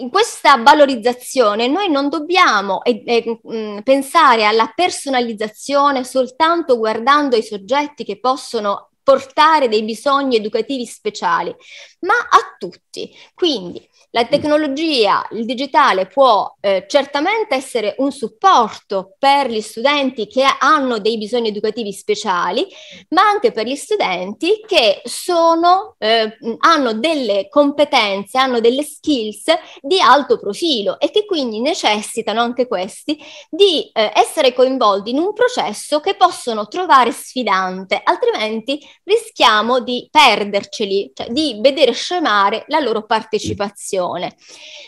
in questa valorizzazione noi non dobbiamo eh, eh, mm, pensare alla personalizzazione soltanto guardando i soggetti che possono portare dei bisogni educativi speciali, ma a tutti. Quindi la tecnologia, il digitale può eh, certamente essere un supporto per gli studenti che hanno dei bisogni educativi speciali, ma anche per gli studenti che sono, eh, hanno delle competenze, hanno delle skills di alto profilo e che quindi necessitano anche questi di eh, essere coinvolti in un processo che possono trovare sfidante, altrimenti rischiamo di perderceli, cioè di vedere scemare la loro partecipazione formazione.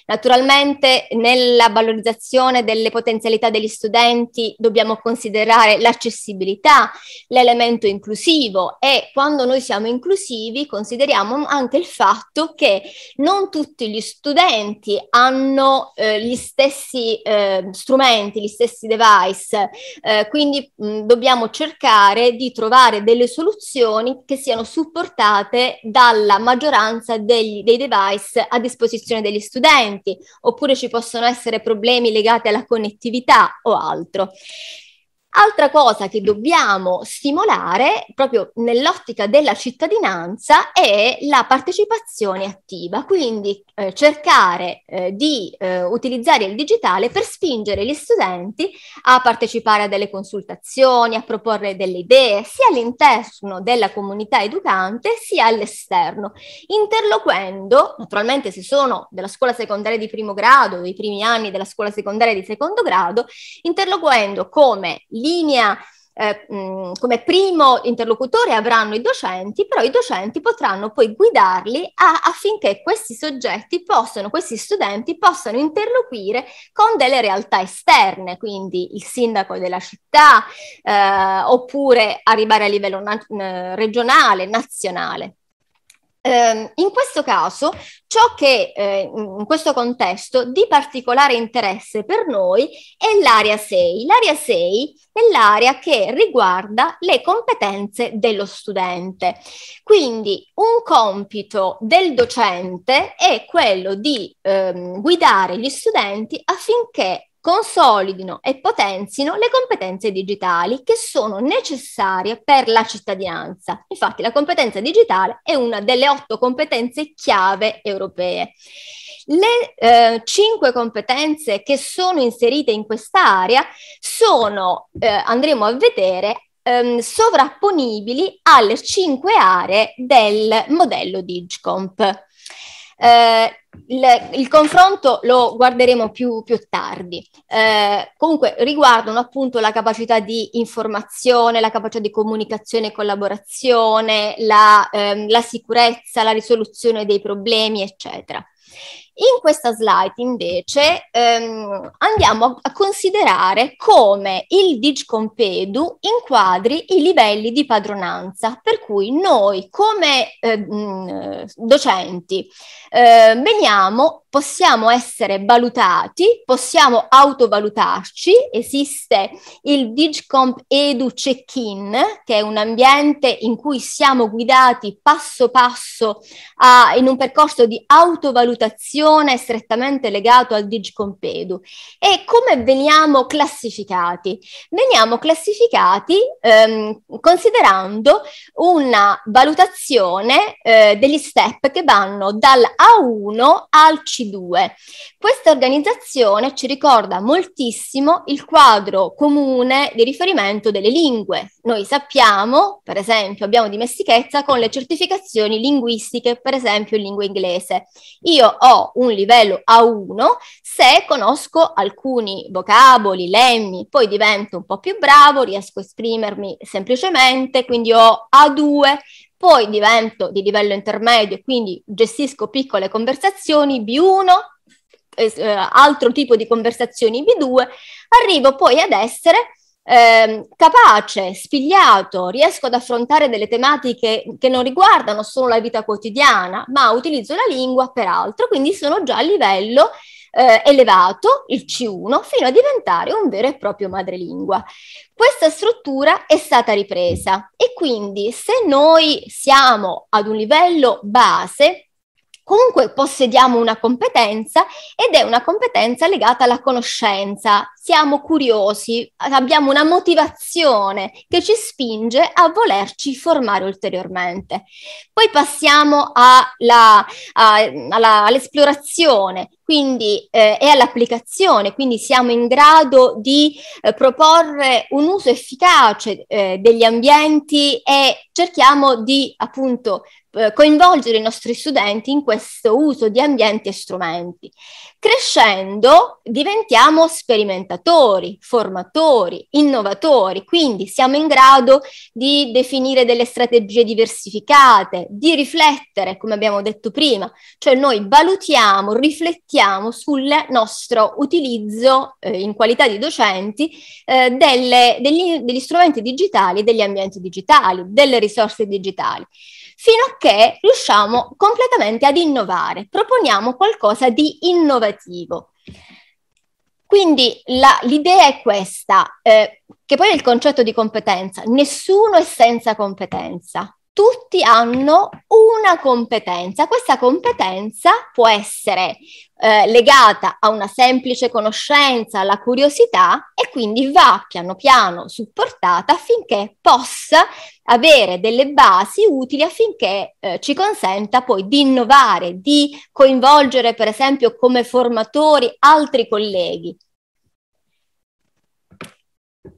Naturalmente nella valorizzazione delle potenzialità degli studenti dobbiamo considerare l'accessibilità, l'elemento inclusivo e quando noi siamo inclusivi consideriamo anche il fatto che non tutti gli studenti hanno eh, gli stessi eh, strumenti, gli stessi device, eh, quindi mh, mm, dobbiamo cercare di trovare delle soluzioni che siano supportate dalla maggioranza degli, dei device a disposizione disposizione degli studenti, oppure ci possono essere problemi legati alla connettività o altro. Altra cosa che dobbiamo stimolare proprio nell'ottica della cittadinanza è la partecipazione attiva, quindi eh, cercare eh, di eh, utilizzare il digitale per spingere gli studenti a partecipare a delle consultazioni, a proporre delle idee, sia all'interno della comunità educante sia all'esterno, interloquendo, naturalmente se sono della scuola secondaria di primo grado, i primi anni della scuola secondaria di secondo grado, interloquendo come gli linea eh, come primo interlocutore avranno i docenti, però i docenti potranno poi guidarli a, affinché questi soggetti possano, questi studenti possano interloquire con delle realtà esterne, quindi il sindaco della città, eh, oppure arrivare a livello na- regionale, nazionale. Eh, in questo caso, ciò che eh, in questo contesto di particolare interesse per noi è l'area 6. L'area 6 è l'area che riguarda le competenze dello studente. Quindi un compito del docente è quello di ehm, guidare gli studenti affinché consolidino e potenzino le competenze digitali che sono necessarie per la cittadinanza. Infatti la competenza digitale è una delle otto competenze chiave europee. Le eh, cinque competenze che sono inserite in quest'area sono, eh, andremo a vedere, ehm, sovrapponibili alle cinque aree del modello DIGCOMP. Eh, il, il, confronto lo guarderemo più, più tardi. Eh, comunque riguardano appunto la capacità di informazione, la capacità di comunicazione e collaborazione, la, ehm, la sicurezza, la risoluzione dei problemi, eccetera. In questa slide invece ehm, andiamo a, considerare come il Digcompedu inquadri i livelli di padronanza, per cui noi come eh, docenti eh, veniamo possiamo essere valutati, possiamo autovalutarci, esiste il Digcomp Edu Check-in, che è un ambiente in cui siamo guidati passo passo a, in un percorso di autovalutazione strettamente legato al Digcomp Edu. E come veniamo classificati? Veniamo classificati ehm, considerando una valutazione eh, degli step che vanno dal A1 al C c2. Questa organizzazione ci ricorda moltissimo il quadro comune di riferimento delle lingue. Noi sappiamo, per esempio, abbiamo dimestichezza con le certificazioni linguistiche, per esempio in lingua inglese. Io ho un livello A1 se conosco alcuni vocaboli, lemmi, poi divento un po' più bravo, riesco a esprimermi semplicemente, quindi ho A2 poi divento di livello intermedio e quindi gestisco piccole conversazioni B1, eh, altro tipo di conversazioni B2, arrivo poi ad essere eh, capace, spigliato, riesco ad affrontare delle tematiche che non riguardano solo la vita quotidiana, ma utilizzo la lingua per altro, quindi sono già a livello eh, elevato, il C1, fino a diventare un vero e proprio madrelingua. Questa struttura è stata ripresa e quindi se noi siamo ad un livello base, comunque possediamo una competenza ed è una competenza legata alla conoscenza. Siamo curiosi, abbiamo una motivazione che ci spinge a volerci formare ulteriormente. Poi passiamo alla, alla, all'esplorazione, quindi eh, è all'applicazione, quindi siamo in grado di eh, proporre un uso efficace eh, degli ambienti e cerchiamo di appunto eh, coinvolgere i nostri studenti in questo uso di ambienti e strumenti. Crescendo diventiamo sperimentatori, formatori, innovatori, quindi siamo in grado di definire delle strategie diversificate, di riflettere, come abbiamo detto prima, cioè noi valutiamo, riflettiamo riflettiamo sul nostro utilizzo eh, in qualità di docenti eh, delle, degli, degli strumenti digitali, degli ambienti digitali, delle risorse digitali fino a che riusciamo completamente ad innovare, proponiamo qualcosa di innovativo. Quindi la, l'idea è questa, eh, che poi è il concetto di competenza, nessuno è senza competenza, tutti hanno una competenza. Questa competenza può essere eh, legata a una semplice conoscenza, alla curiosità e quindi va piano piano supportata affinché possa avere delle basi utili affinché eh, ci consenta poi di innovare, di coinvolgere per esempio come formatori altri colleghi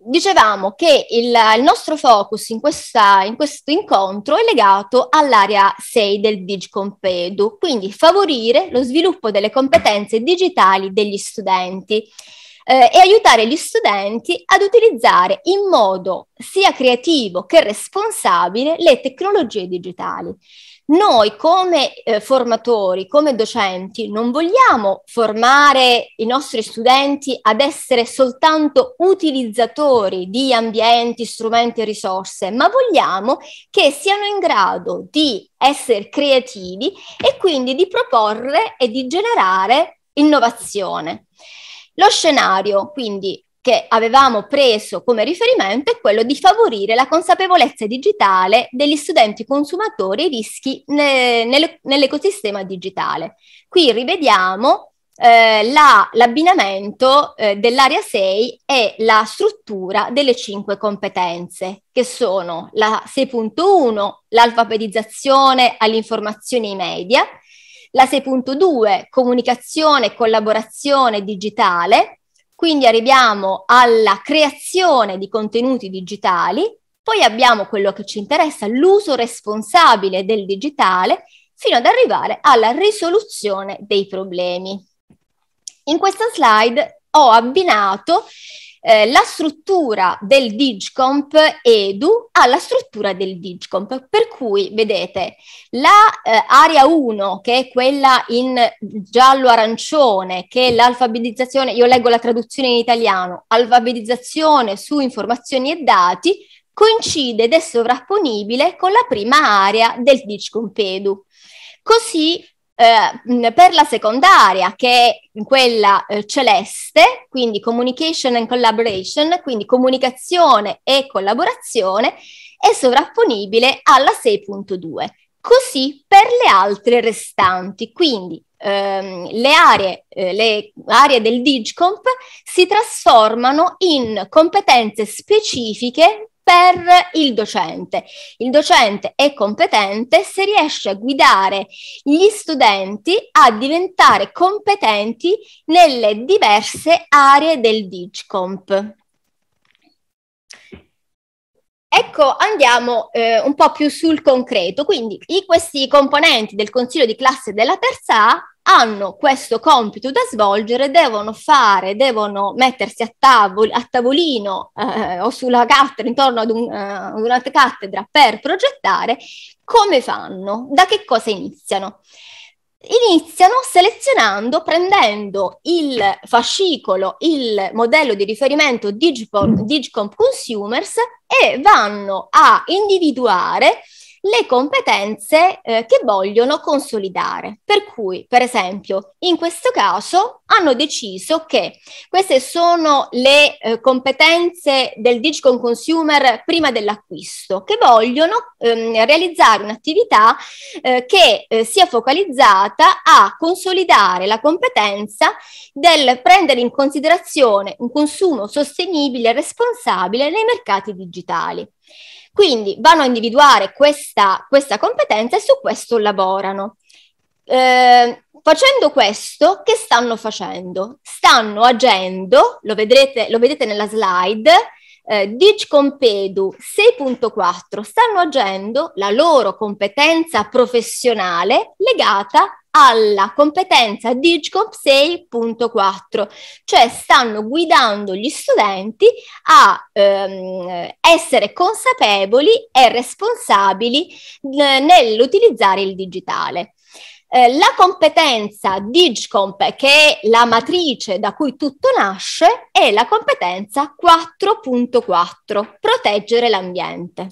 dicevamo che il, il, nostro focus in, questa, in, questo incontro è legato all'area 6 del DigCompedu, quindi favorire lo sviluppo delle competenze digitali degli studenti eh, e aiutare gli studenti ad utilizzare in modo sia creativo che responsabile le tecnologie digitali. Noi come eh, formatori, come docenti, non vogliamo formare i nostri studenti ad essere soltanto utilizzatori di ambienti, strumenti e risorse, ma vogliamo che siano in grado di essere creativi e quindi di proporre e di generare innovazione. Lo scenario, quindi che avevamo preso come riferimento è quello di favorire la consapevolezza digitale degli studenti consumatori e i rischi nell'ecosistema digitale. Qui rivediamo eh, la, l'abbinamento eh, dell'area 6 e la struttura delle 5 competenze, che sono la 6.1, l'alfabetizzazione all'informazione e media, la 6.2, comunicazione e collaborazione digitale, quindi arriviamo alla creazione di contenuti digitali, poi abbiamo quello che ci interessa, l'uso responsabile del digitale, fino ad arrivare alla risoluzione dei problemi. In questa slide ho abbinato eh, la struttura del Digcomp Edu alla struttura del Digcomp, per cui vedete l'area eh, 1 che è quella in giallo-arancione, che è l'alfabetizzazione, io leggo la traduzione in italiano, alfabetizzazione su informazioni e dati, coincide ed è sovrapponibile con la prima area del Digcomp Edu. Così eh, per la secondaria, che è quella eh, celeste, quindi communication and collaboration, quindi comunicazione e collaborazione, è sovrapponibile alla 6.2. Così per le altre restanti, quindi ehm, le, aree, eh, le aree del DIGCOMP si trasformano in competenze specifiche per il docente. Il docente è competente se riesce a guidare gli studenti a diventare competenti nelle diverse aree del DIGCOMP. Ecco, andiamo eh, un po' più sul concreto. Quindi i, questi componenti del consiglio di classe della terza A hanno questo compito da svolgere, devono fare, devono mettersi a, tavol- a tavolino eh, o sulla cattedra, intorno ad, un, eh, una cattedra per progettare, come fanno, da che cosa iniziano. Iniziano selezionando, prendendo il fascicolo, il modello di riferimento Digicomp Consumers e vanno a individuare le competenze eh, che vogliono consolidare. Per cui, per esempio, in questo caso hanno deciso che queste sono le eh, competenze del Digicon Consumer prima dell'acquisto, che vogliono ehm, realizzare un'attività eh, che eh, sia focalizzata a consolidare la competenza del prendere in considerazione un consumo sostenibile e responsabile nei mercati digitali. Quindi vanno a individuare questa, questa competenza e su questo lavorano. Eh, facendo questo, che stanno facendo? Stanno agendo, lo, vedrete, lo vedete nella slide, eh, Digcompedu 6.4 stanno agendo la loro competenza professionale legata alla competenza DIGCOMP 6.4, cioè stanno guidando gli studenti a ehm, essere consapevoli e responsabili eh, nell'utilizzare il digitale. Eh, la competenza Digicomp, che è la matrice da cui tutto nasce, è la competenza 4.4, proteggere l'ambiente.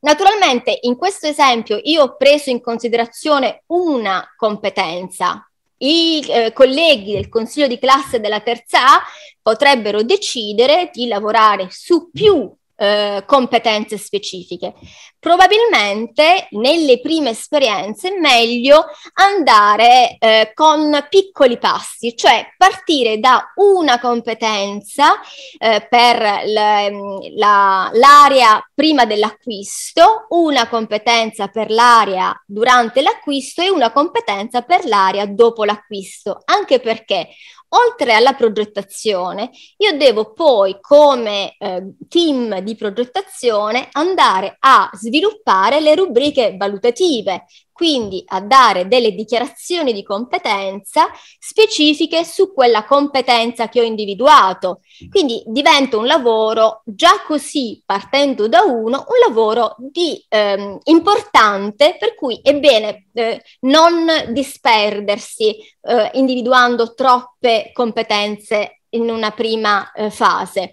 Naturalmente in questo esempio io ho preso in considerazione una competenza. I eh, colleghi del consiglio di classe della terza A potrebbero decidere di lavorare su più eh, competenze specifiche. Probabilmente nelle prime esperienze è meglio andare eh, con piccoli passi, cioè partire da una competenza eh, per le, ehm, la, l'area prima dell'acquisto, una competenza per l'area durante l'acquisto e una competenza per l'area dopo l'acquisto, anche perché Oltre alla progettazione, io devo poi come eh, team di progettazione andare a sviluppare le rubriche valutative, quindi a dare delle dichiarazioni di competenza specifiche su quella competenza che ho individuato. Mm. Quindi diventa un lavoro già così, partendo da uno, un lavoro di, ehm, importante per cui è bene eh, non disperdersi eh, individuando troppe competenze in una prima eh, fase.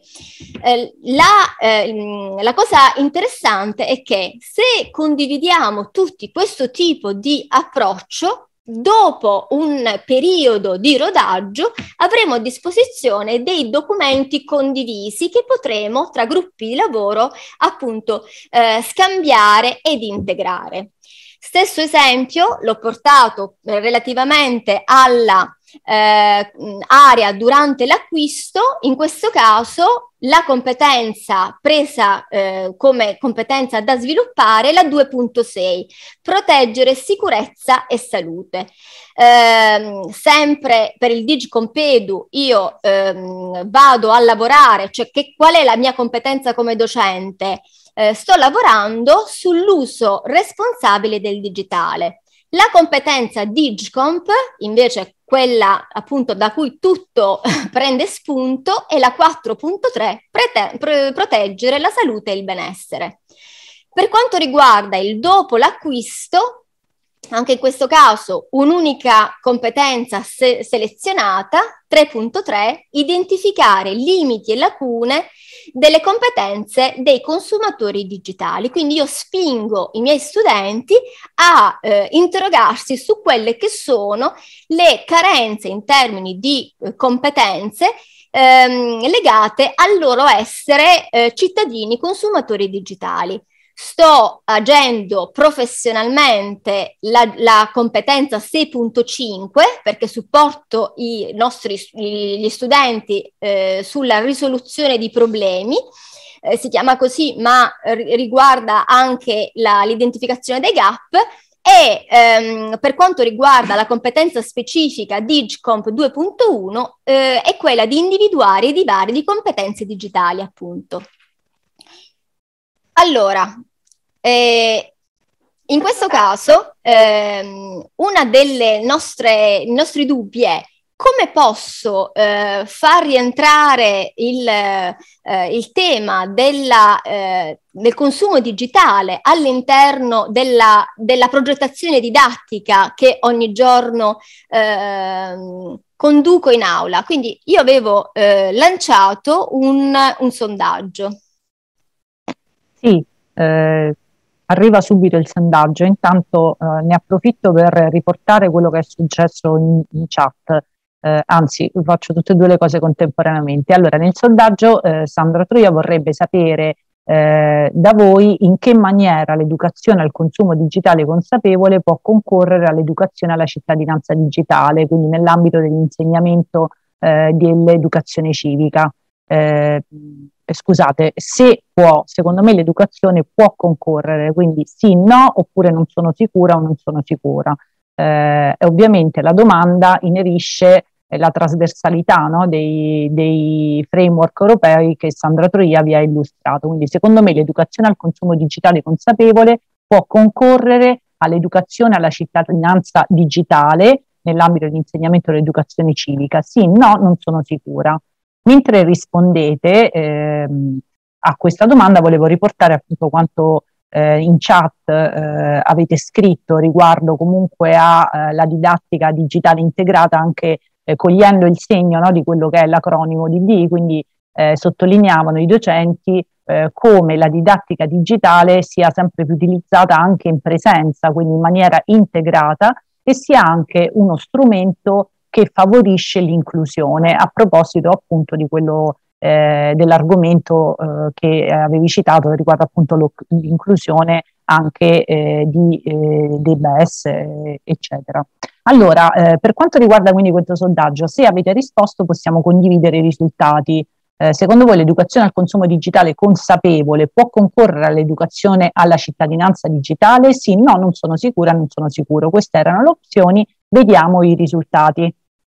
Eh, la, eh, la, cosa interessante è che se condividiamo tutti questo tipo di approccio, dopo un periodo di rodaggio avremo a disposizione dei documenti condivisi che potremo tra gruppi di lavoro appunto eh, scambiare ed integrare. Stesso esempio l'ho portato eh, relativamente alla eh, area durante l'acquisto, in questo caso la competenza presa eh, come competenza da sviluppare è la 2.6, proteggere sicurezza e salute. Eh, sempre per il Digicompedu io ehm, vado a lavorare, cioè che, qual è la mia competenza come docente? Eh, sto lavorando sull'uso responsabile del digitale. La competenza Digicomp, invece quella appunto da cui tutto prende spunto, e la 4.3, prete- proteggere la salute e il benessere. Per quanto riguarda il dopo l'acquisto, anche in questo caso un'unica competenza se- selezionata, 3.3, identificare limiti e lacune delle competenze dei consumatori digitali. Quindi io spingo i miei studenti a eh, interrogarsi su quelle che sono le carenze in termini di eh, competenze ehm, legate al loro essere eh, cittadini consumatori digitali sto agendo professionalmente la, la competenza 6.5 perché supporto i nostri, gli studenti eh, sulla risoluzione di problemi eh, si chiama così, ma riguarda anche la, l'identificazione dei gap. E ehm, per quanto riguarda la competenza specifica DigComp 2.1, eh, è quella di individuare i divari di competenze digitali, appunto. Allora, eh, in questo caso, ehm, uno dei nostri dubbi è come posso eh, far rientrare il, eh, il tema della, eh, del consumo digitale all'interno della, della, progettazione didattica che ogni giorno eh, conduco in aula? Quindi io avevo eh, lanciato un, un, sondaggio. Sì, Eh arriva subito il sondaggio, intanto eh, ne approfitto per riportare quello che è successo in, in chat. Eh, anzi, faccio tutte e due le cose contemporaneamente. Allora, nel sondaggio eh, Sandra Troia vorrebbe sapere eh, da voi in che maniera l'educazione al consumo digitale consapevole può concorrere all'educazione alla cittadinanza digitale, quindi nell'ambito dell'insegnamento eh, dell'educazione civica. Eh, eh, scusate, se può, secondo me l'educazione può concorrere, quindi sì, no, oppure non sono sicura o non sono sicura. Eh, ovviamente la domanda inerisce eh, la trasversalità no, dei, dei, framework europei che Sandra Troia vi ha illustrato. Quindi secondo me l'educazione al consumo digitale consapevole può concorrere all'educazione alla cittadinanza digitale nell'ambito dell'insegnamento dell'educazione civica. Sì, no, non sono sicura. Mentre rispondete ehm, a questa domanda volevo riportare appunto quanto eh, in chat eh, avete scritto riguardo comunque alla eh, didattica digitale integrata anche eh, cogliendo il segno no, di quello che è l'acronimo di D, quindi eh, sottolineavano i docenti eh, come la didattica digitale sia sempre più utilizzata anche in presenza, quindi in maniera integrata e sia anche uno strumento che favorisce l'inclusione, a proposito appunto di quello eh, dell'argomento eh, che avevi citato riguardo appunto lo, l'inclusione anche eh, di, eh, dei BS, eh, eccetera. Allora, eh, per quanto riguarda quindi questo sondaggio, se avete risposto possiamo condividere i risultati. secondo voi l'educazione al consumo digitale consapevole può concorrere all'educazione alla cittadinanza digitale? Sì, no, non sono sicura, non sono sicuro. Queste erano le opzioni, vediamo i risultati.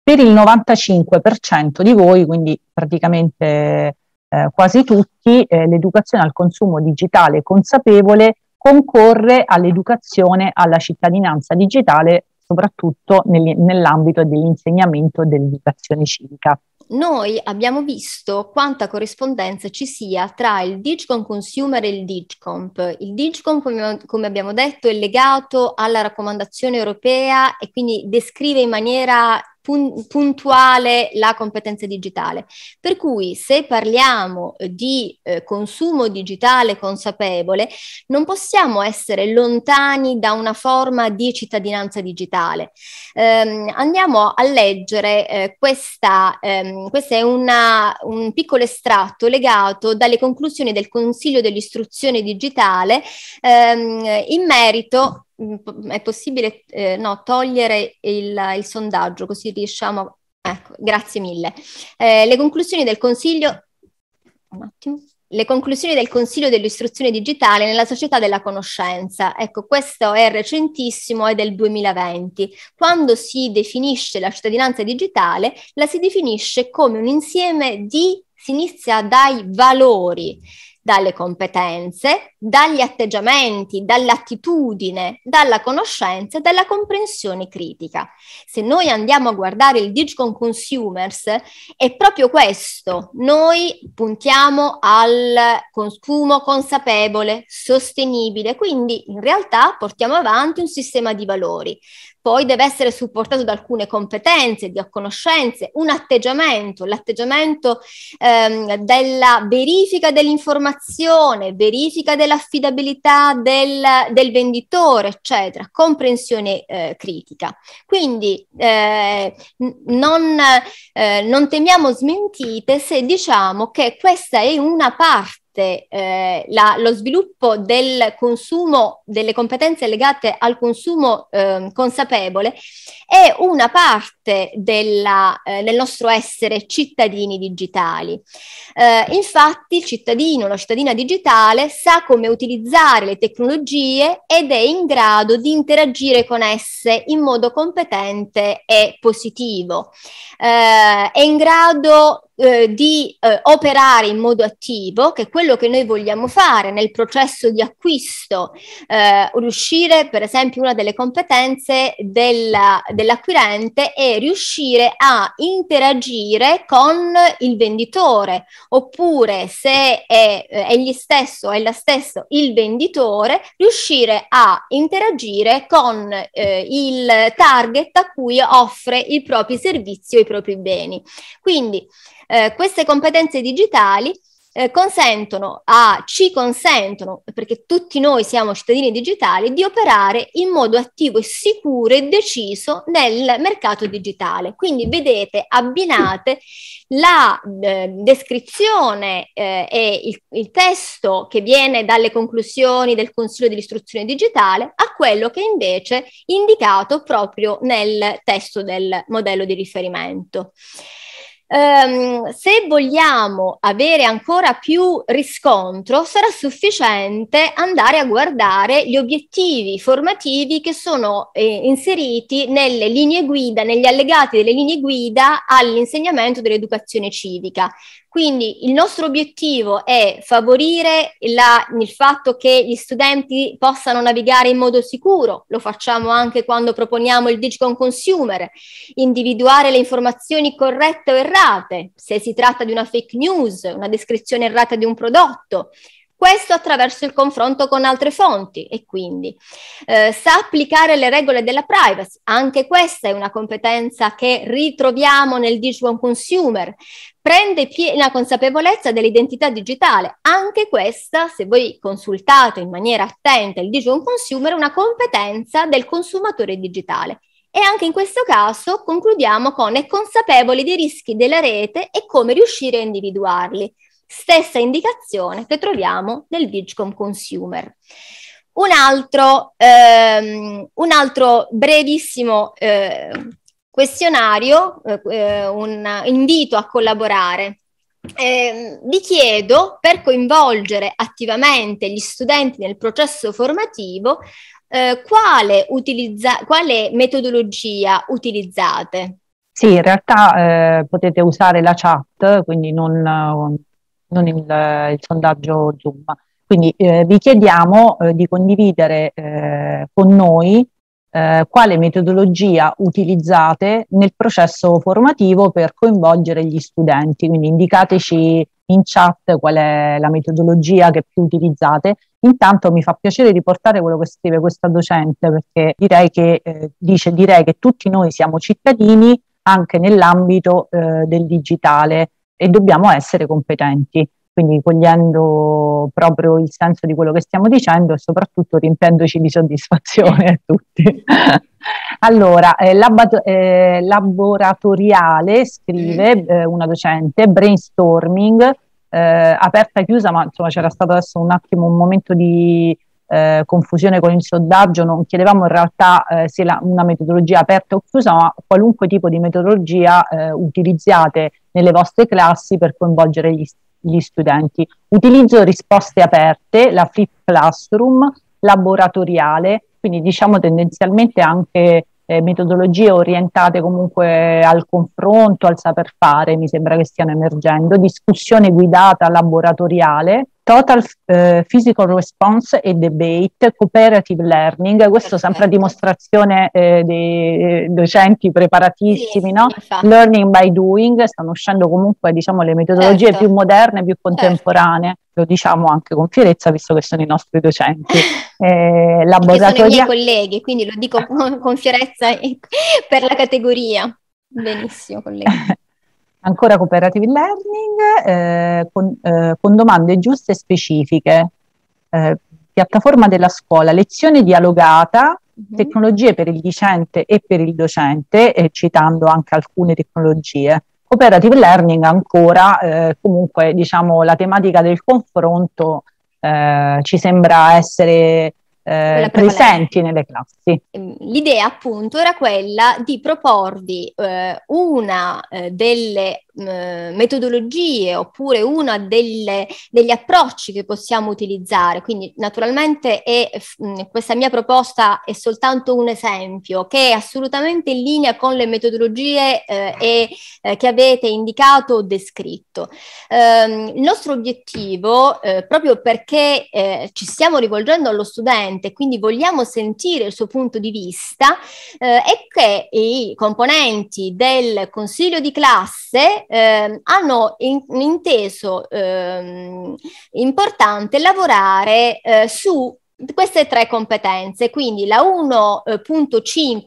Per il 95% di voi, quindi praticamente eh, quasi tutti, eh, l'educazione al consumo digitale consapevole concorre all'educazione alla cittadinanza digitale, soprattutto nel, nell'ambito dell'insegnamento dell'educazione civica. Noi abbiamo visto quanta corrispondenza ci sia tra il Digicom Consumer e il Digicomp. Il Digicomp, come abbiamo detto, è legato alla raccomandazione europea e quindi descrive in maniera pun- puntuale la competenza digitale. Per cui se parliamo di eh, consumo digitale consapevole, non possiamo essere lontani da una forma di cittadinanza digitale. Ehm, andiamo a leggere eh, questa, ehm, questo è una, un piccolo estratto legato dalle conclusioni del Consiglio dell'Istruzione Digitale ehm, in merito Mm, è possibile eh, no, togliere il, il, sondaggio, così riusciamo Ecco, grazie mille. Eh, le conclusioni del Consiglio... Un attimo. Le conclusioni del Consiglio dell'Istruzione Digitale nella società della conoscenza. Ecco, questo è recentissimo, è del 2020. Quando si definisce la cittadinanza digitale, la si definisce come un insieme di si inizia dai valori dalle competenze, dagli atteggiamenti, dall'attitudine, dalla conoscenza e dalla comprensione critica. Se noi andiamo a guardare il Digicon Consumers, è proprio questo. Noi puntiamo al consumo consapevole, sostenibile, quindi in realtà portiamo avanti un sistema di valori poi deve essere supportato da alcune competenze, da conoscenze, un atteggiamento, l'atteggiamento ehm, della verifica dell'informazione, verifica dell'affidabilità del, del venditore, eccetera, comprensione eh, critica. Quindi eh, non, eh, non temiamo smentite se diciamo che questa è una parte ovviamente eh, la, lo sviluppo del consumo, delle competenze legate al consumo eh, consapevole è una parte della, eh, del nostro essere cittadini digitali. Eh, infatti il cittadino, la cittadina digitale sa come utilizzare le tecnologie ed è in grado di interagire con esse in modo competente e positivo. Eh, è in grado eh, di eh, operare in modo attivo, che è quello che noi vogliamo fare nel processo di acquisto, eh, riuscire per esempio una delle competenze della, dell'acquirente è riuscire a interagire con il venditore, oppure se è eh, egli stesso, è la stessa il venditore, riuscire a interagire con eh, il target a cui offre i propri servizi o i propri beni. Quindi eh, queste competenze digitali eh, consentono a, ci consentono, perché tutti noi siamo cittadini digitali, di operare in modo attivo e sicuro e deciso nel mercato digitale. Quindi vedete, abbinate la eh, descrizione eh, e il, il, testo che viene dalle conclusioni del Consiglio dell'Istruzione Digitale a quello che invece è indicato proprio nel testo del modello di riferimento. Um, se vogliamo avere ancora più riscontro, sarà sufficiente andare a guardare gli obiettivi formativi che sono eh, inseriti nelle linee guida, negli allegati delle linee guida all'insegnamento dell'educazione civica. Quindi il nostro obiettivo è favorire la, il fatto che gli studenti possano navigare in modo sicuro, lo facciamo anche quando proponiamo il Digicon Consumer, individuare le informazioni corrette o errate, se si tratta di una fake news, una descrizione errata di un prodotto, questo attraverso il confronto con altre fonti e quindi eh, sa applicare le regole della privacy. Anche questa è una competenza che ritroviamo nel Digital Consumer. Prende piena consapevolezza dell'identità digitale. Anche questa, se voi consultate in maniera attenta il Digital Consumer, è una competenza del consumatore digitale. E anche in questo caso concludiamo con è consapevole dei rischi della rete e come riuscire a individuarli. Stessa indicazione che troviamo nel Vigcom Consumer. Un altro, ehm, un altro brevissimo ehm, eh, questionario, eh, un invito a collaborare. Eh, vi chiedo, per coinvolgere attivamente gli studenti nel processo formativo, eh, quale, utilizza- quale, metodologia utilizzate? Sì, in realtà eh, potete usare la chat, quindi non, eh, non il, il sondaggio Zoom. Quindi eh, vi chiediamo eh, di condividere eh, con noi eh, quale metodologia utilizzate nel processo formativo per coinvolgere gli studenti. Quindi indicateci in chat qual è la metodologia che più utilizzate. Intanto mi fa piacere riportare quello che scrive questa docente perché direi che, eh, dice direi che tutti noi siamo cittadini anche nell'ambito eh, del digitale e dobbiamo essere competenti, quindi cogliendo proprio il senso di quello che stiamo dicendo e soprattutto riempiendoci di soddisfazione a tutti. allora, eh, labo- eh, laboratoriale, scrive mm. eh, una docente, brainstorming, eh, aperta e chiusa, ma insomma c'era stato adesso un attimo un momento di eh, confusione con il sondaggio, non chiedevamo in realtà eh, se la, una metodologia aperta o chiusa, ma qualunque tipo di metodologia eh, utilizzate nelle vostre classi per coinvolgere gli, gli studenti. Utilizzo risposte aperte, la flip classroom, laboratoriale, quindi diciamo tendenzialmente anche eh, metodologie orientate comunque al confronto, al saper fare, mi sembra che stiano emergendo, discussione guidata laboratoriale, Total eh, Physical Response e Debate, Cooperative Learning, questo sempre a dimostrazione eh, dei eh, docenti preparatissimi, sì, no? Learning by Doing, stanno uscendo comunque diciamo, le metodologie certo. più moderne, più certo. contemporanee. Certo lo diciamo anche con fierezza, visto che sono i nostri docenti. Eh, laboratoria... Sono i miei colleghi, quindi lo dico con fierezza per la categoria. Benissimo, colleghi. ancora cooperative learning eh, con, eh, con, domande giuste e specifiche, eh, piattaforma della scuola, lezione dialogata, mm-hmm. tecnologie per il dicente e per il docente, eh, citando anche alcune tecnologie. Cooperative learning ancora, eh, comunque diciamo la tematica del confronto eh, ci sembra essere eh, presenti nelle classi. Ehm, l'idea appunto era quella di proporvi eh, una eh, delle eh, metodologie oppure uno degli approcci che possiamo utilizzare. Quindi naturalmente è, mh, questa mia proposta è soltanto un esempio che è assolutamente in linea con le metodologie eh, e, eh, che avete indicato o descritto. Ehm, il nostro obiettivo, eh, proprio perché eh, ci stiamo rivolgendo allo studente, quindi vogliamo sentire il suo punto di vista, è che i componenti del consiglio di classe eh, hanno in, inteso eh, importante lavorare eh, su queste tre competenze, quindi la 1.5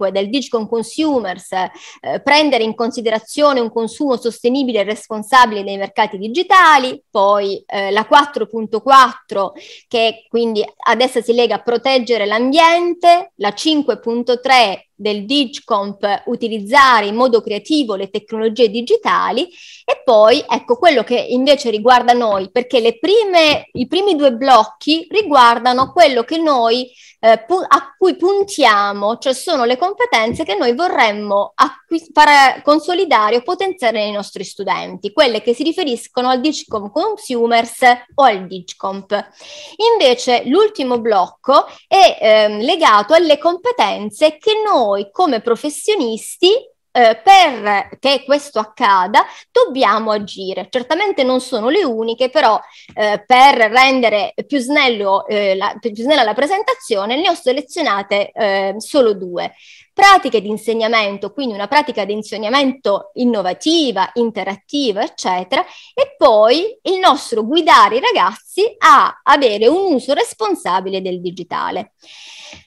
eh, del Digicon Consumers, eh, prendere in considerazione un consumo sostenibile e responsabile nei mercati digitali, poi eh, la 4.4 che quindi ad essa si lega proteggere l'ambiente, la 5.3 del DigComp utilizzare in modo creativo le tecnologie digitali e poi ecco quello che invece riguarda noi perché le prime, i primi due blocchi riguardano quello che noi eh, pu- a cui puntiamo, cioè sono le competenze che noi vorremmo acqui- far consolidare o potenziare nei nostri studenti, quelle che si riferiscono al DigComp Consumers o al DigComp. Invece l'ultimo blocco è eh, legato alle competenze che noi noi come professionisti eh, perché questo accada dobbiamo agire. Certamente non sono le uniche, però eh, per rendere più, snello, eh, la, più snella la presentazione ne ho selezionate eh, solo due pratiche di insegnamento, quindi una pratica di insegnamento innovativa, interattiva, eccetera, e poi il nostro guidare i ragazzi a avere un uso responsabile del digitale.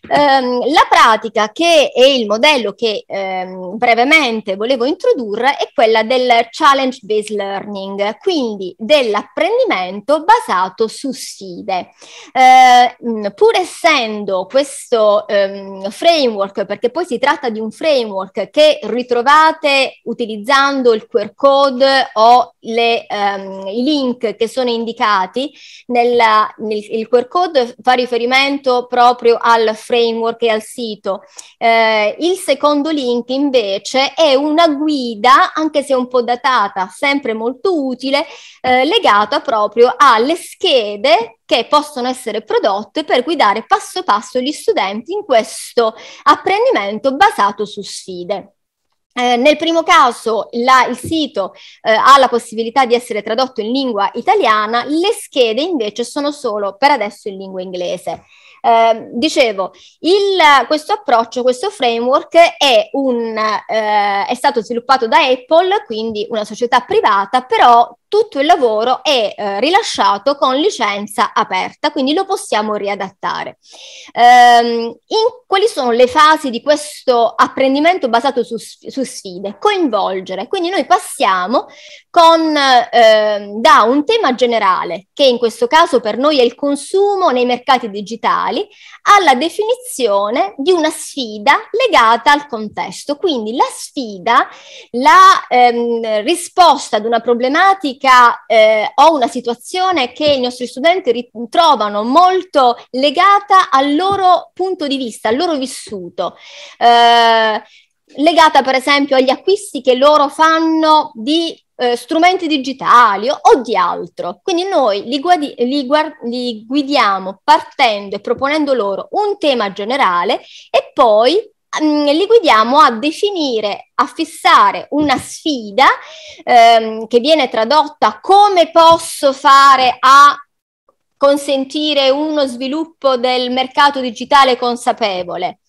Ehm, la pratica che è il modello che ehm, brevemente volevo introdurre è quella del challenge based learning, quindi dell'apprendimento basato su sfide. Ehm, pur essendo questo ehm, framework, perché poi si tratta di un framework che ritrovate utilizzando il QR code o le, um, i link che sono indicati. Nella, nel, il QR code fa riferimento proprio al framework e al sito. Eh, il secondo link invece è una guida, anche se un po' datata, sempre molto utile, eh, legata proprio alle schede che possono essere prodotte per guidare passo passo gli studenti in questo apprendimento basato su sfide. Eh, nel primo caso la, il sito eh, ha la possibilità di essere tradotto in lingua italiana, le schede invece sono solo per adesso in lingua inglese. Eh, dicevo, il, questo approccio, questo framework è, un, eh, è stato sviluppato da Apple, quindi una società privata, però tutto il lavoro è eh, rilasciato con licenza aperta, quindi lo possiamo riadattare. Ehm, quali sono le fasi di questo apprendimento basato su, su sfide? Coinvolgere, quindi noi passiamo con, eh, da un tema generale, che in questo caso per noi è il consumo nei mercati digitali, alla definizione di una sfida legata al contesto. Quindi la sfida, la ehm, risposta ad una problematica pratica eh, ho una situazione che i nostri studenti ritrovano molto legata al loro punto di vista, al loro vissuto. Eh, legata per esempio agli acquisti che loro fanno di eh, strumenti digitali o, di altro. Quindi noi li, guadi- li, guard- li guidiamo partendo e proponendo loro un tema generale e poi Mm, li guidiamo a definire, a fissare una sfida ehm, che viene tradotta come posso fare a consentire uno sviluppo del mercato digitale consapevole.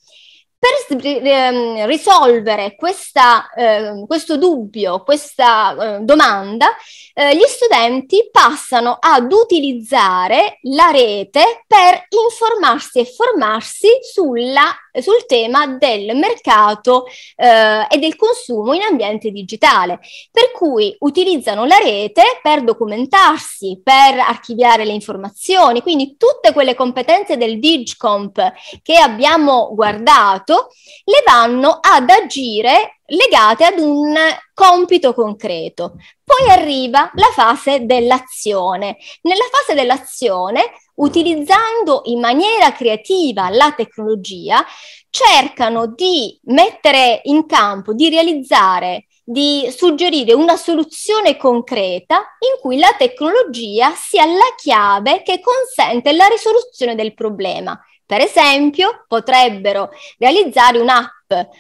Per ehm, risolvere questa, eh, questo dubbio, questa eh, domanda, eh, gli studenti passano ad utilizzare la rete per informarsi e formarsi sulla sul tema del mercato eh, e del consumo in ambiente digitale, per cui utilizzano la rete per documentarsi, per archiviare le informazioni, quindi tutte quelle competenze del Digcomp che abbiamo guardato le vanno ad agire legate ad un compito concreto. Poi arriva la fase dell'azione. Nella fase dell'azione utilizzando in maniera creativa la tecnologia, cercano di mettere in campo, di realizzare, di suggerire una soluzione concreta in cui la tecnologia sia la chiave che consente la risoluzione del problema. Per esempio, potrebbero realizzare un'app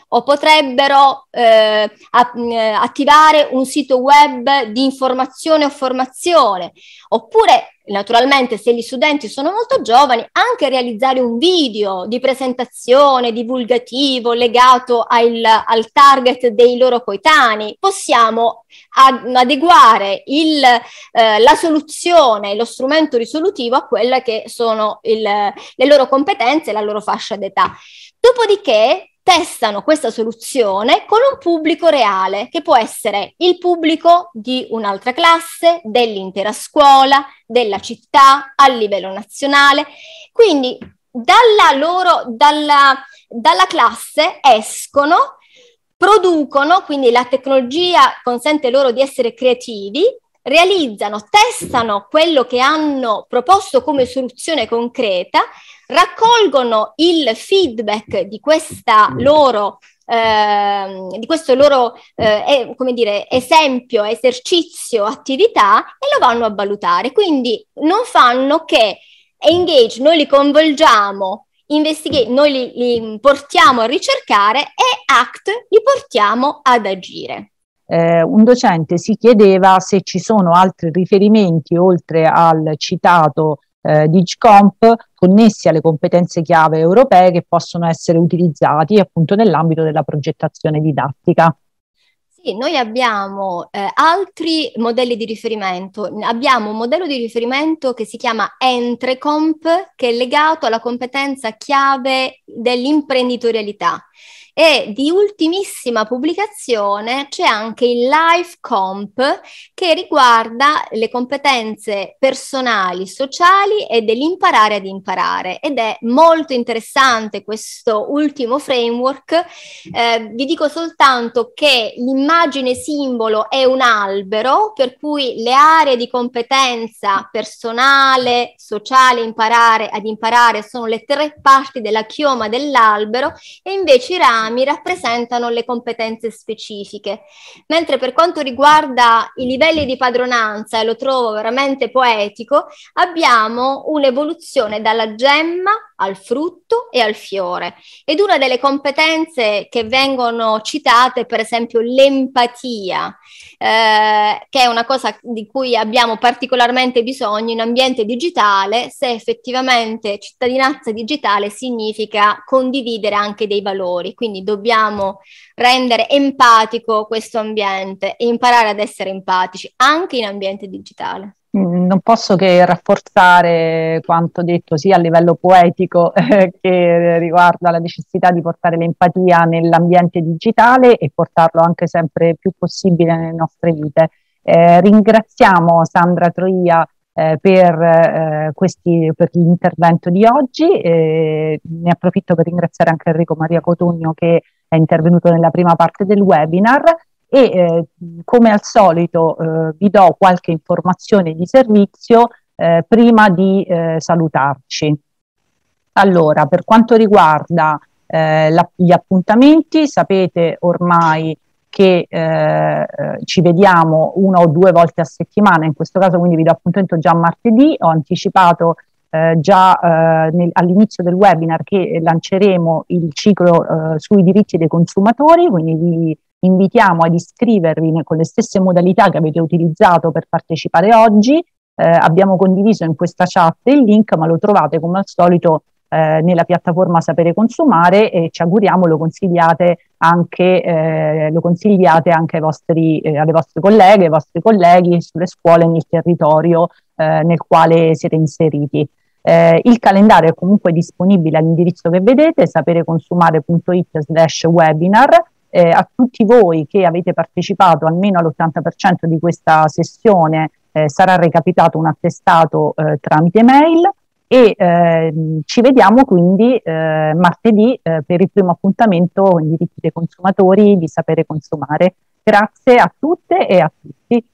o potrebbero eh, mm, eh attivare un sito web di informazione o formazione, oppure naturalmente se gli studenti sono molto giovani, anche realizzare un video di presentazione divulgativo legato al, al target dei loro coetanei. Possiamo adeguare il, eh, la soluzione, lo strumento risolutivo a quelle che sono il, le loro competenze e la loro fascia d'età. Dopodiché testano questa soluzione con un pubblico reale, che può essere il pubblico di un'altra classe, dell'intera scuola, della città, a livello nazionale. Quindi dalla loro, dalla, dalla classe escono producono, quindi la tecnologia consente loro di essere creativi realizzano, testano quello che hanno proposto come soluzione concreta, raccolgono il feedback di questa loro Ehm, di questo loro eh, come dire, esempio, esercizio, attività e lo vanno a valutare. Quindi non fanno che engage, noi li coinvolgiamo, investigate, noi li, li portiamo a ricercare e act li portiamo ad agire eh, un docente si chiedeva se ci sono altri riferimenti oltre al citato eh, DigComp connessi alle competenze chiave europee che possono essere utilizzati appunto nell'ambito della progettazione didattica noi abbiamo eh, altri modelli di riferimento. Abbiamo un modello di riferimento che si chiama Entrecomp, che è legato alla competenza chiave dell'imprenditorialità. E di ultimissima pubblicazione c'è anche il Life Comp che riguarda le competenze personali, sociali e dell'imparare ad imparare. Ed è molto interessante questo ultimo framework. Eh, vi dico soltanto che l'immagine simbolo è un albero, per cui le aree di competenza personale, sociale, imparare ad imparare sono le tre parti della chioma dell'albero e invece i rami esami rappresentano le competenze specifiche, mentre per quanto riguarda i livelli di padronanza, e lo trovo veramente poetico, abbiamo un'evoluzione dalla gemma al frutto e al fiore. Ed una delle competenze che vengono citate per esempio l'empatia, eh, che è una cosa di cui abbiamo particolarmente bisogno in ambiente digitale, se effettivamente cittadinanza digitale significa condividere anche dei valori, quindi quindi dobbiamo rendere empatico questo ambiente e imparare ad essere empatici anche in ambiente digitale. Mm, non posso che rafforzare quanto detto sia a livello poetico eh, che riguardo alla necessità di portare l'empatia nell'ambiente digitale e portarlo anche sempre più possibile nelle nostre vite. Eh, ringraziamo Sandra Troia eh, per, eh, questi, per l'intervento di oggi. Eh, ne approfitto per ringraziare anche Enrico Maria Cotugno che è intervenuto nella prima parte del webinar e eh, come al solito eh, vi do qualche informazione di servizio eh, prima di salutarci. Allora, per quanto riguarda la, gli appuntamenti, sapete ormai che eh, eh, ci vediamo una o due volte a settimana, in questo caso quindi vi do appuntamento già martedì, ho anticipato eh, già eh, nel, all'inizio del webinar che lanceremo il ciclo eh, sui diritti dei consumatori, quindi vi invitiamo ad iscrivervi con le stesse modalità che avete utilizzato per partecipare oggi. Eh, abbiamo condiviso in questa chat il link, ma lo trovate come al solito eh, nella piattaforma Sapere Consumare e ci auguriamo lo consigliate anche, eh, lo consigliate anche ai vostri, eh, alle vostre colleghe, ai vostri colleghi sulle scuole nel territorio eh, nel quale siete inseriti. Eh, il calendario è comunque disponibile all'indirizzo che vedete, sapereconsumare.it slash webinar. Eh, a tutti voi che avete partecipato almeno all'80% di questa sessione eh, sarà recapitato un attestato eh, tramite mail e eh, ci vediamo quindi eh, martedì eh, per il primo appuntamento in diritti dei consumatori di sapere consumare. Grazie a tutte e a tutti.